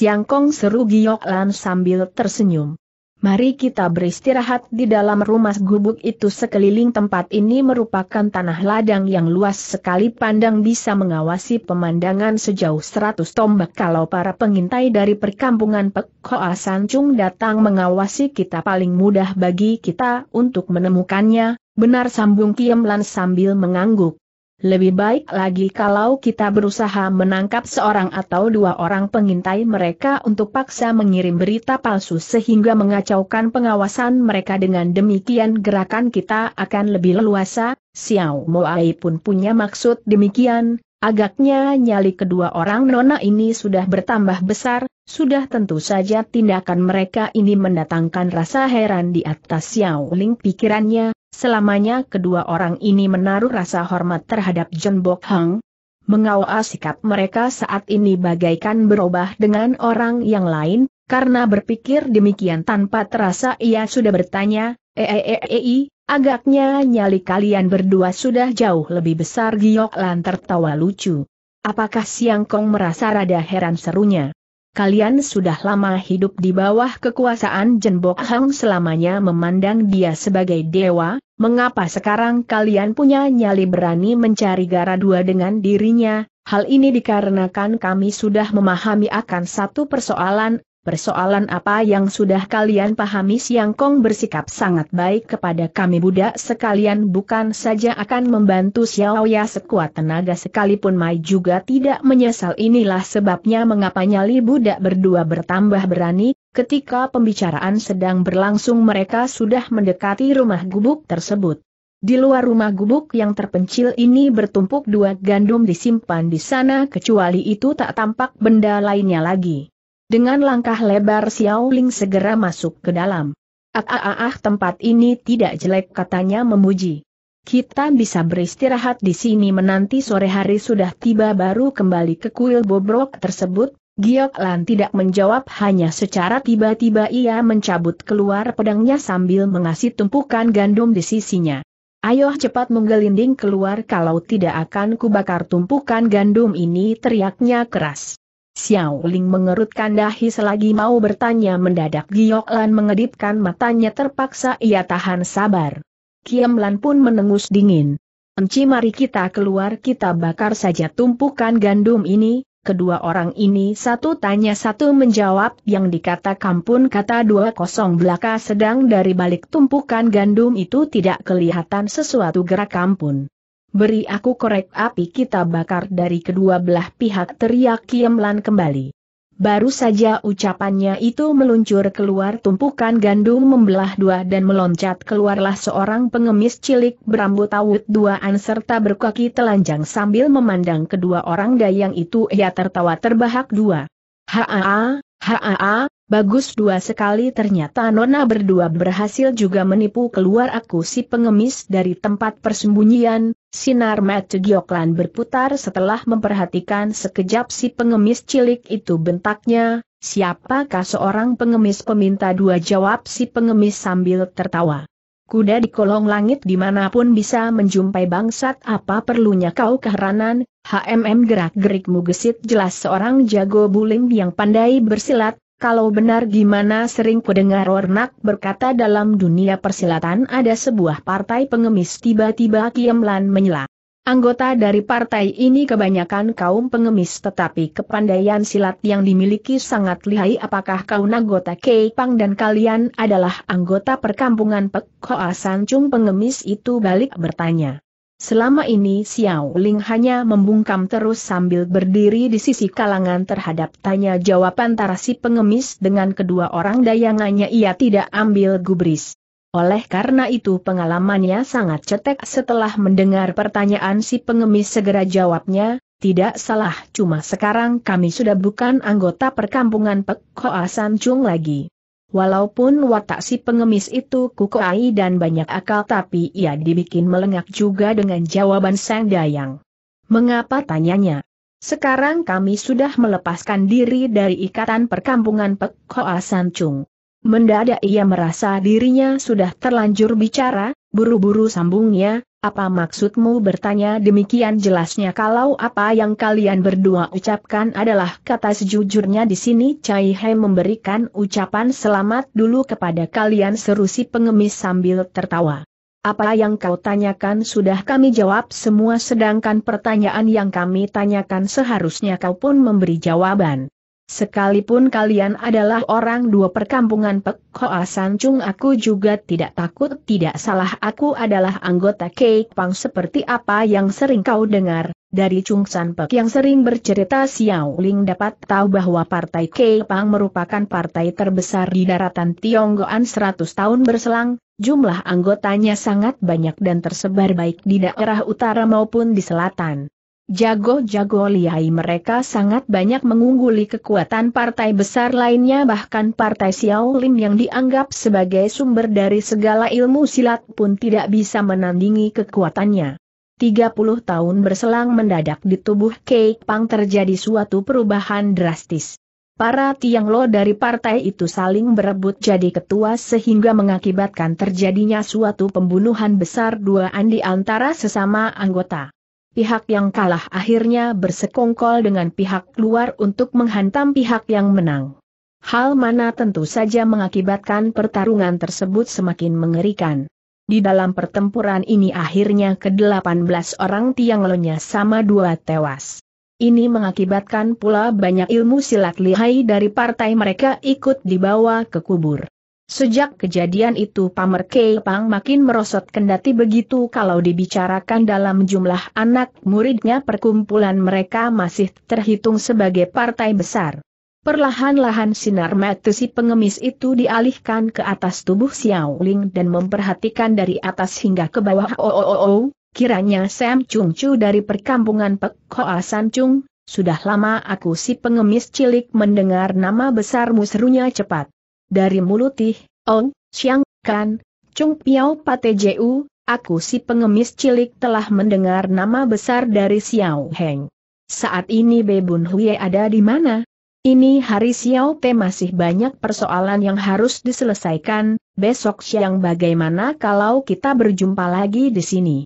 kong seru Giok Lan sambil tersenyum. Mari kita beristirahat di dalam rumah gubuk itu sekeliling tempat ini merupakan tanah ladang yang luas sekali pandang bisa mengawasi pemandangan sejauh seratus tombak kalau para pengintai dari perkampungan Pek Sancung datang mengawasi kita paling mudah bagi kita untuk menemukannya, benar sambung Kiemlan sambil mengangguk. Lebih baik lagi kalau kita berusaha menangkap seorang atau dua orang pengintai mereka untuk paksa mengirim berita palsu sehingga mengacaukan pengawasan mereka dengan demikian gerakan kita akan lebih leluasa, Xiao Moai pun punya maksud demikian, agaknya nyali kedua orang nona ini sudah bertambah besar, sudah tentu saja tindakan mereka ini mendatangkan rasa heran di atas Xiao Ling pikirannya, Selamanya kedua orang ini menaruh rasa hormat terhadap John Bok Hang, Mengawal sikap mereka saat ini bagaikan berubah dengan orang yang lain, karena berpikir demikian tanpa terasa ia sudah bertanya, Eeeei, eh, eh, eh, agaknya nyali kalian berdua sudah jauh lebih besar Giok Lan tertawa lucu. Apakah Siang Kong merasa rada heran serunya? kalian sudah lama hidup di bawah kekuasaan Jenbok Hang selamanya memandang dia sebagai dewa, mengapa sekarang kalian punya nyali berani mencari gara dua dengan dirinya, hal ini dikarenakan kami sudah memahami akan satu persoalan, Persoalan apa yang sudah kalian pahami Siang Kong bersikap sangat baik kepada kami budak sekalian bukan saja akan membantu Xiao Ya sekuat tenaga sekalipun Mai juga tidak menyesal inilah sebabnya mengapa nyali budak berdua bertambah berani, ketika pembicaraan sedang berlangsung mereka sudah mendekati rumah gubuk tersebut. Di luar rumah gubuk yang terpencil ini bertumpuk dua gandum disimpan di sana kecuali itu tak tampak benda lainnya lagi. Dengan langkah lebar Xiao Ling segera masuk ke dalam. Ah, ah, ah, ah, tempat ini tidak jelek katanya memuji. Kita bisa beristirahat di sini menanti sore hari sudah tiba baru kembali ke kuil bobrok tersebut. Giok Lan tidak menjawab hanya secara tiba-tiba ia mencabut keluar pedangnya sambil mengasih tumpukan gandum di sisinya. Ayo cepat menggelinding keluar kalau tidak akan kubakar tumpukan gandum ini teriaknya keras. Xiao Ling mengerutkan dahi selagi mau bertanya mendadak Giok Lan mengedipkan matanya terpaksa ia tahan sabar. Kiam Lan pun menengus dingin. Enci mari kita keluar kita bakar saja tumpukan gandum ini, kedua orang ini satu tanya satu menjawab yang dikata kampun kata dua kosong belaka sedang dari balik tumpukan gandum itu tidak kelihatan sesuatu gerak kampun. Beri aku korek api kita bakar dari kedua belah pihak teriak Kiemlan kembali. Baru saja ucapannya itu meluncur keluar tumpukan gandum membelah dua dan meloncat keluarlah seorang pengemis cilik berambut awut duaan serta berkaki telanjang sambil memandang kedua orang dayang itu ia tertawa terbahak dua. Haa, haa, Bagus dua sekali ternyata Nona berdua berhasil juga menipu keluar aku si pengemis dari tempat persembunyian, sinar mata Gioklan berputar setelah memperhatikan sekejap si pengemis cilik itu bentaknya, siapakah seorang pengemis peminta dua jawab si pengemis sambil tertawa. Kuda di kolong langit dimanapun bisa menjumpai bangsat apa perlunya kau keheranan, HMM gerak-gerikmu gesit jelas seorang jago bulim yang pandai bersilat, kalau benar gimana sering kudengar Ornak berkata dalam dunia persilatan ada sebuah partai pengemis tiba-tiba Kiemlan menyela. Anggota dari partai ini kebanyakan kaum pengemis tetapi kepandaian silat yang dimiliki sangat lihai apakah kau anggota Pang dan kalian adalah anggota perkampungan Pek Hoa Sancung pengemis itu balik bertanya. Selama ini Xiao Ling hanya membungkam terus sambil berdiri di sisi kalangan terhadap tanya jawab antara si pengemis dengan kedua orang dayangannya ia tidak ambil gubris. Oleh karena itu pengalamannya sangat cetek setelah mendengar pertanyaan si pengemis segera jawabnya, tidak salah cuma sekarang kami sudah bukan anggota perkampungan Pek Hoa San Chung lagi. Walaupun watak si pengemis itu kukuai dan banyak akal tapi ia dibikin melengak juga dengan jawaban Sang Dayang. Mengapa tanyanya? Sekarang kami sudah melepaskan diri dari ikatan perkampungan Pek Hoa Chung. Mendadak ia merasa dirinya sudah terlanjur bicara, buru-buru sambungnya, apa maksudmu bertanya demikian jelasnya kalau apa yang kalian berdua ucapkan adalah kata sejujurnya di sini Cai He memberikan ucapan selamat dulu kepada kalian seru si pengemis sambil tertawa. Apa yang kau tanyakan sudah kami jawab semua sedangkan pertanyaan yang kami tanyakan seharusnya kau pun memberi jawaban. Sekalipun kalian adalah orang dua perkampungan Pek Hoa Sancung aku juga tidak takut tidak salah aku adalah anggota Kek Pang seperti apa yang sering kau dengar. Dari Chung San Pek yang sering bercerita Xiao Ling dapat tahu bahwa partai Kek Pang merupakan partai terbesar di daratan Tionggoan 100 tahun berselang, jumlah anggotanya sangat banyak dan tersebar baik di daerah utara maupun di selatan. Jago-jago lihai mereka sangat banyak mengungguli kekuatan partai besar lainnya bahkan partai Xiao Xiaolin yang dianggap sebagai sumber dari segala ilmu silat pun tidak bisa menandingi kekuatannya. 30 tahun berselang mendadak di tubuh Kei Pang terjadi suatu perubahan drastis. Para Tiang Lo dari partai itu saling berebut jadi ketua sehingga mengakibatkan terjadinya suatu pembunuhan besar duaan di antara sesama anggota pihak yang kalah akhirnya bersekongkol dengan pihak luar untuk menghantam pihak yang menang. Hal mana tentu saja mengakibatkan pertarungan tersebut semakin mengerikan. Di dalam pertempuran ini akhirnya ke-18 orang tiang lonya sama dua tewas. Ini mengakibatkan pula banyak ilmu silat lihai dari partai mereka ikut dibawa ke kubur. Sejak kejadian itu Pamer Pang makin merosot kendati begitu kalau dibicarakan dalam jumlah anak muridnya perkumpulan mereka masih terhitung sebagai partai besar. Perlahan-lahan sinar mata si pengemis itu dialihkan ke atas tubuh Xiao Ling dan memperhatikan dari atas hingga ke bawah. Oh, oh, oh, oh. kiranya Sam Chung Chu dari perkampungan Pek Hoa San Chung, sudah lama aku si pengemis cilik mendengar nama besarmu serunya cepat dari mulut Tih, siang Xiang, Kan, Chung Piao Pate Jiu, aku si pengemis cilik telah mendengar nama besar dari Xiao Heng. Saat ini Bebun Huye ada di mana? Ini hari Xiao Te masih banyak persoalan yang harus diselesaikan, besok siang bagaimana kalau kita berjumpa lagi di sini?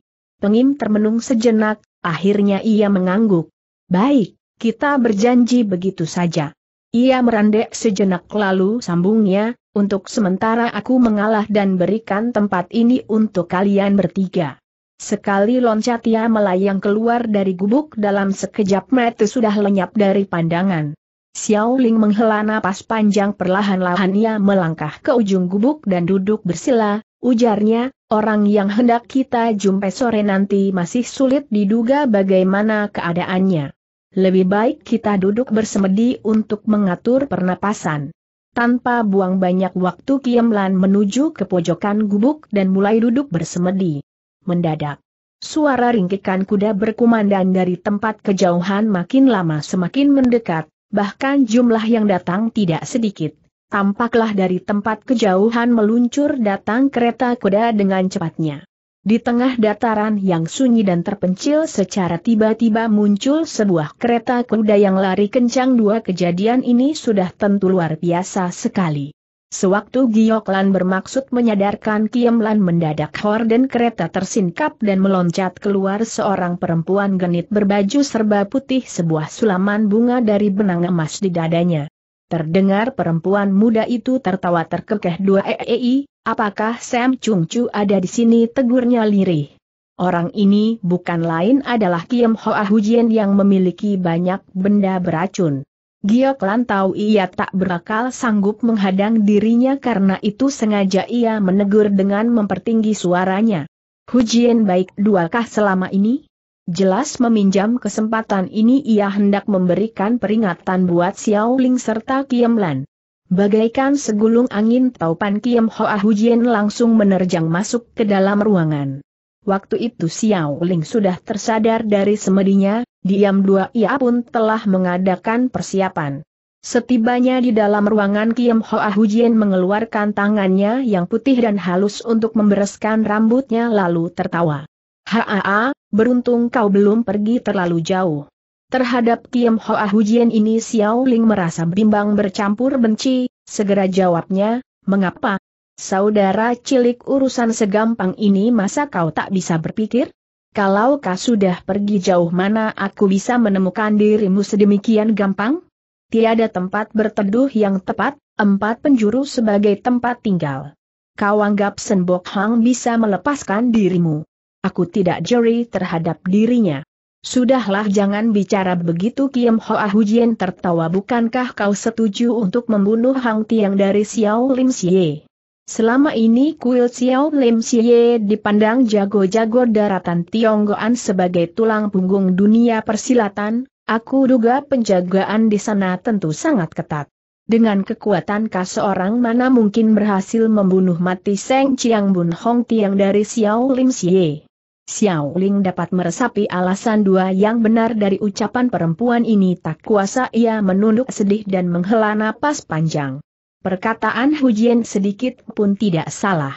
Pengim termenung sejenak, akhirnya ia mengangguk. Baik, kita berjanji begitu saja. Ia merandek sejenak lalu sambungnya, untuk sementara aku mengalah dan berikan tempat ini untuk kalian bertiga. Sekali loncat ia melayang keluar dari gubuk dalam sekejap mata sudah lenyap dari pandangan. Xiao Ling menghela napas panjang perlahan-lahan ia melangkah ke ujung gubuk dan duduk bersila, ujarnya, orang yang hendak kita jumpai sore nanti masih sulit diduga bagaimana keadaannya. Lebih baik kita duduk bersemedi untuk mengatur pernapasan. Tanpa buang banyak waktu Kiemlan menuju ke pojokan gubuk dan mulai duduk bersemedi. Mendadak. Suara ringkikan kuda berkumandang dari tempat kejauhan makin lama semakin mendekat, bahkan jumlah yang datang tidak sedikit. Tampaklah dari tempat kejauhan meluncur datang kereta kuda dengan cepatnya. Di tengah dataran yang sunyi dan terpencil secara tiba-tiba muncul sebuah kereta kuda yang lari kencang dua kejadian ini sudah tentu luar biasa sekali. Sewaktu Gioklan bermaksud menyadarkan Kiemlan mendadak horden kereta tersingkap dan meloncat keluar seorang perempuan genit berbaju serba putih sebuah sulaman bunga dari benang emas di dadanya. Terdengar perempuan muda itu tertawa terkekeh dua eei, apakah Sam Chung Chu ada di sini tegurnya lirih. Orang ini bukan lain adalah Kiem Ah Hujian yang memiliki banyak benda beracun. Giok Lan tahu ia tak berakal sanggup menghadang dirinya karena itu sengaja ia menegur dengan mempertinggi suaranya. Hujian baik duakah selama ini? Jelas meminjam kesempatan ini ia hendak memberikan peringatan buat Xiao Ling serta Kiem Lan. Bagaikan segulung angin taupan Kiem Hoa Hujian langsung menerjang masuk ke dalam ruangan. Waktu itu Xiao Ling sudah tersadar dari semedinya, diam dua ia pun telah mengadakan persiapan. Setibanya di dalam ruangan Kiem Hoa Hujian mengeluarkan tangannya yang putih dan halus untuk membereskan rambutnya lalu tertawa. Haa, beruntung kau belum pergi terlalu jauh. Terhadap Kiem Hoa Hujian ini Xiao Ling merasa bimbang bercampur benci, segera jawabnya, mengapa? Saudara cilik urusan segampang ini masa kau tak bisa berpikir? Kalau kau sudah pergi jauh mana aku bisa menemukan dirimu sedemikian gampang? Tiada tempat berteduh yang tepat, empat penjuru sebagai tempat tinggal. Kau anggap Senbok Hang bisa melepaskan dirimu. Aku tidak jeri terhadap dirinya. Sudahlah jangan bicara begitu Kiam Hoa Hujian tertawa bukankah kau setuju untuk membunuh Hang Tiang dari Xiao Lim Xie? Selama ini kuil Xiao Lim Xie dipandang jago-jago daratan Tionggoan sebagai tulang punggung dunia persilatan, aku duga penjagaan di sana tentu sangat ketat. Dengan kekuatan kas seorang mana mungkin berhasil membunuh mati Seng Chiang Bun Hong Tiang dari Xiao Lim Xie. Xiao Ling dapat meresapi alasan dua yang benar dari ucapan perempuan ini tak kuasa ia menunduk sedih dan menghela napas panjang. Perkataan Hujian sedikit pun tidak salah.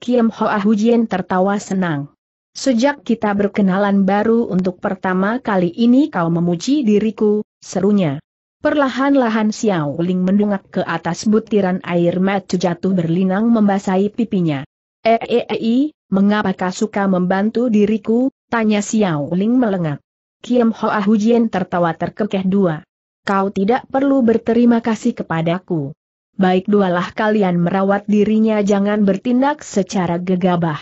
Kiem Hoa Hujian tertawa senang. Sejak kita berkenalan baru untuk pertama kali ini kau memuji diriku, serunya. Perlahan-lahan Xiao Ling mendungak ke atas butiran air mata jatuh berlinang membasahi pipinya. eh, eh, eh Mengapakah suka membantu diriku? Tanya Xiao Ling melengak. Kiam Hoa Hujian tertawa terkekeh dua. Kau tidak perlu berterima kasih kepadaku. Baik dualah kalian merawat dirinya jangan bertindak secara gegabah.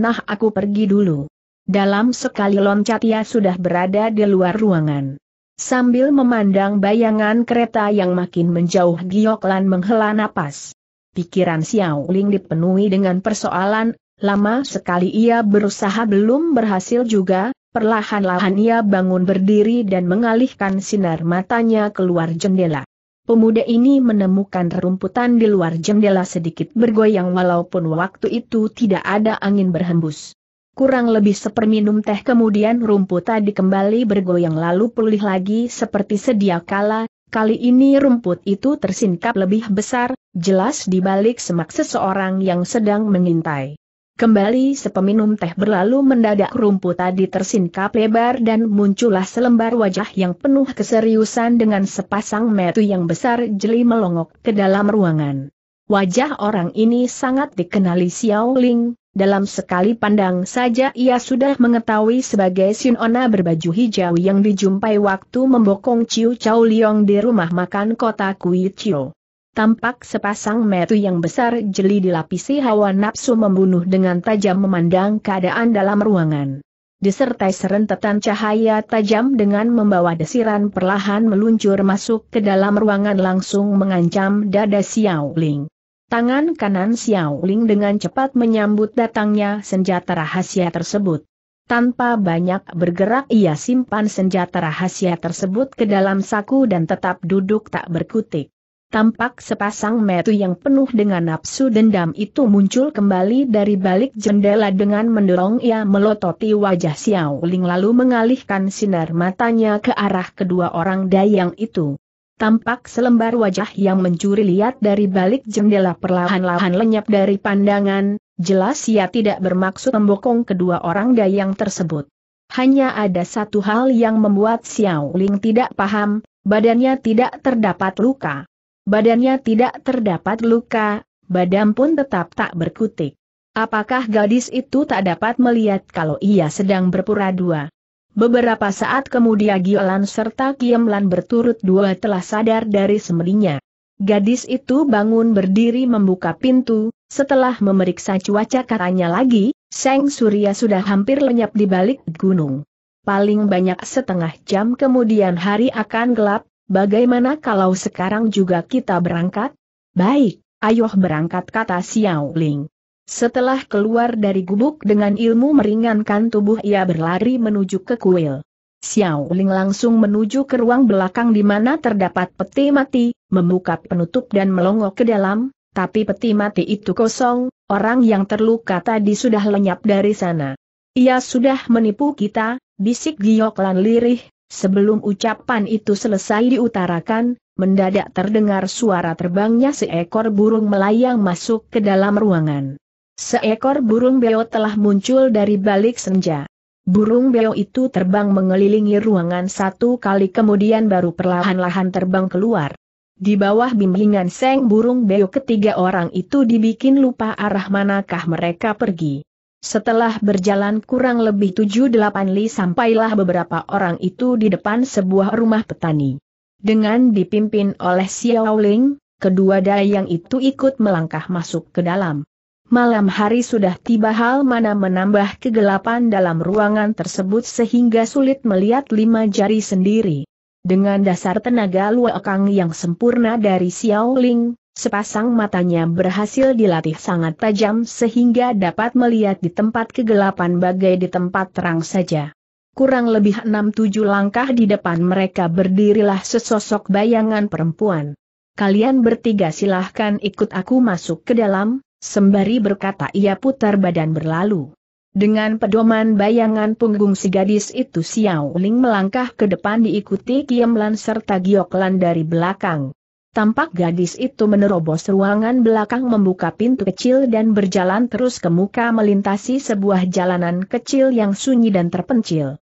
Nah aku pergi dulu. Dalam sekali loncat ia sudah berada di luar ruangan. Sambil memandang bayangan kereta yang makin menjauh Gioklan menghela napas. Pikiran Xiao Ling dipenuhi dengan persoalan Lama sekali ia berusaha belum berhasil juga, perlahan-lahan ia bangun berdiri dan mengalihkan sinar matanya keluar jendela. Pemuda ini menemukan rumputan di luar jendela sedikit bergoyang walaupun waktu itu tidak ada angin berhembus. Kurang lebih seperminum teh kemudian rumput tadi kembali bergoyang lalu pulih lagi seperti sedia kala, kali ini rumput itu tersingkap lebih besar, jelas di balik semak seseorang yang sedang mengintai. Kembali sepeminum teh berlalu mendadak rumput tadi tersingkap lebar dan muncullah selembar wajah yang penuh keseriusan dengan sepasang metu yang besar jeli melongok ke dalam ruangan. Wajah orang ini sangat dikenali Xiao Ling, dalam sekali pandang saja ia sudah mengetahui sebagai Sinona berbaju hijau yang dijumpai waktu membokong Ciu Chao Liong di rumah makan kota Kui Chiu tampak sepasang metu yang besar jeli dilapisi hawa nafsu membunuh dengan tajam memandang keadaan dalam ruangan. Disertai serentetan cahaya tajam dengan membawa desiran perlahan meluncur masuk ke dalam ruangan langsung mengancam dada Xiao Ling. Tangan kanan Xiao Ling dengan cepat menyambut datangnya senjata rahasia tersebut. Tanpa banyak bergerak ia simpan senjata rahasia tersebut ke dalam saku dan tetap duduk tak berkutik tampak sepasang metu yang penuh dengan nafsu dendam itu muncul kembali dari balik jendela dengan mendorong ia melototi wajah Xiao Ling lalu mengalihkan sinar matanya ke arah kedua orang dayang itu. Tampak selembar wajah yang mencuri lihat dari balik jendela perlahan-lahan lenyap dari pandangan, jelas ia tidak bermaksud membokong kedua orang dayang tersebut. Hanya ada satu hal yang membuat Xiao Ling tidak paham, badannya tidak terdapat luka. Badannya tidak terdapat luka, badan pun tetap tak berkutik. Apakah gadis itu tak dapat melihat kalau ia sedang berpura dua? Beberapa saat kemudian Giolan serta Kiemlan berturut dua telah sadar dari semedinya. Gadis itu bangun berdiri membuka pintu, setelah memeriksa cuaca katanya lagi, Seng Surya sudah hampir lenyap di balik gunung. Paling banyak setengah jam kemudian hari akan gelap, Bagaimana kalau sekarang juga kita berangkat? Baik, ayo berangkat kata Xiao Ling. Setelah keluar dari gubuk dengan ilmu meringankan tubuh ia berlari menuju ke kuil. Xiao Ling langsung menuju ke ruang belakang di mana terdapat peti mati, membuka penutup dan melongo ke dalam, tapi peti mati itu kosong, orang yang terluka tadi sudah lenyap dari sana. Ia sudah menipu kita, bisik Giok Lan lirih, Sebelum ucapan itu selesai diutarakan, mendadak terdengar suara terbangnya seekor burung melayang masuk ke dalam ruangan. Seekor burung beo telah muncul dari balik senja. Burung beo itu terbang mengelilingi ruangan satu kali kemudian baru perlahan-lahan terbang keluar. Di bawah bimbingan Seng Burung Beo ketiga orang itu dibikin lupa arah manakah mereka pergi. Setelah berjalan kurang lebih 7-8 li sampailah beberapa orang itu di depan sebuah rumah petani. Dengan dipimpin oleh Xiao Ling, kedua dayang itu ikut melangkah masuk ke dalam. Malam hari sudah tiba hal mana menambah kegelapan dalam ruangan tersebut sehingga sulit melihat lima jari sendiri. Dengan dasar tenaga luakang yang sempurna dari Xiao Ling, Sepasang matanya berhasil dilatih sangat tajam sehingga dapat melihat di tempat kegelapan bagai di tempat terang saja. Kurang lebih enam tujuh langkah di depan mereka berdirilah sesosok bayangan perempuan. Kalian bertiga silahkan ikut aku masuk ke dalam, sembari berkata ia putar badan berlalu. Dengan pedoman bayangan punggung si gadis itu Xiao Ling melangkah ke depan diikuti Kiem Lan serta Giok Lan dari belakang. Tampak gadis itu menerobos ruangan belakang membuka pintu kecil dan berjalan terus ke muka melintasi sebuah jalanan kecil yang sunyi dan terpencil.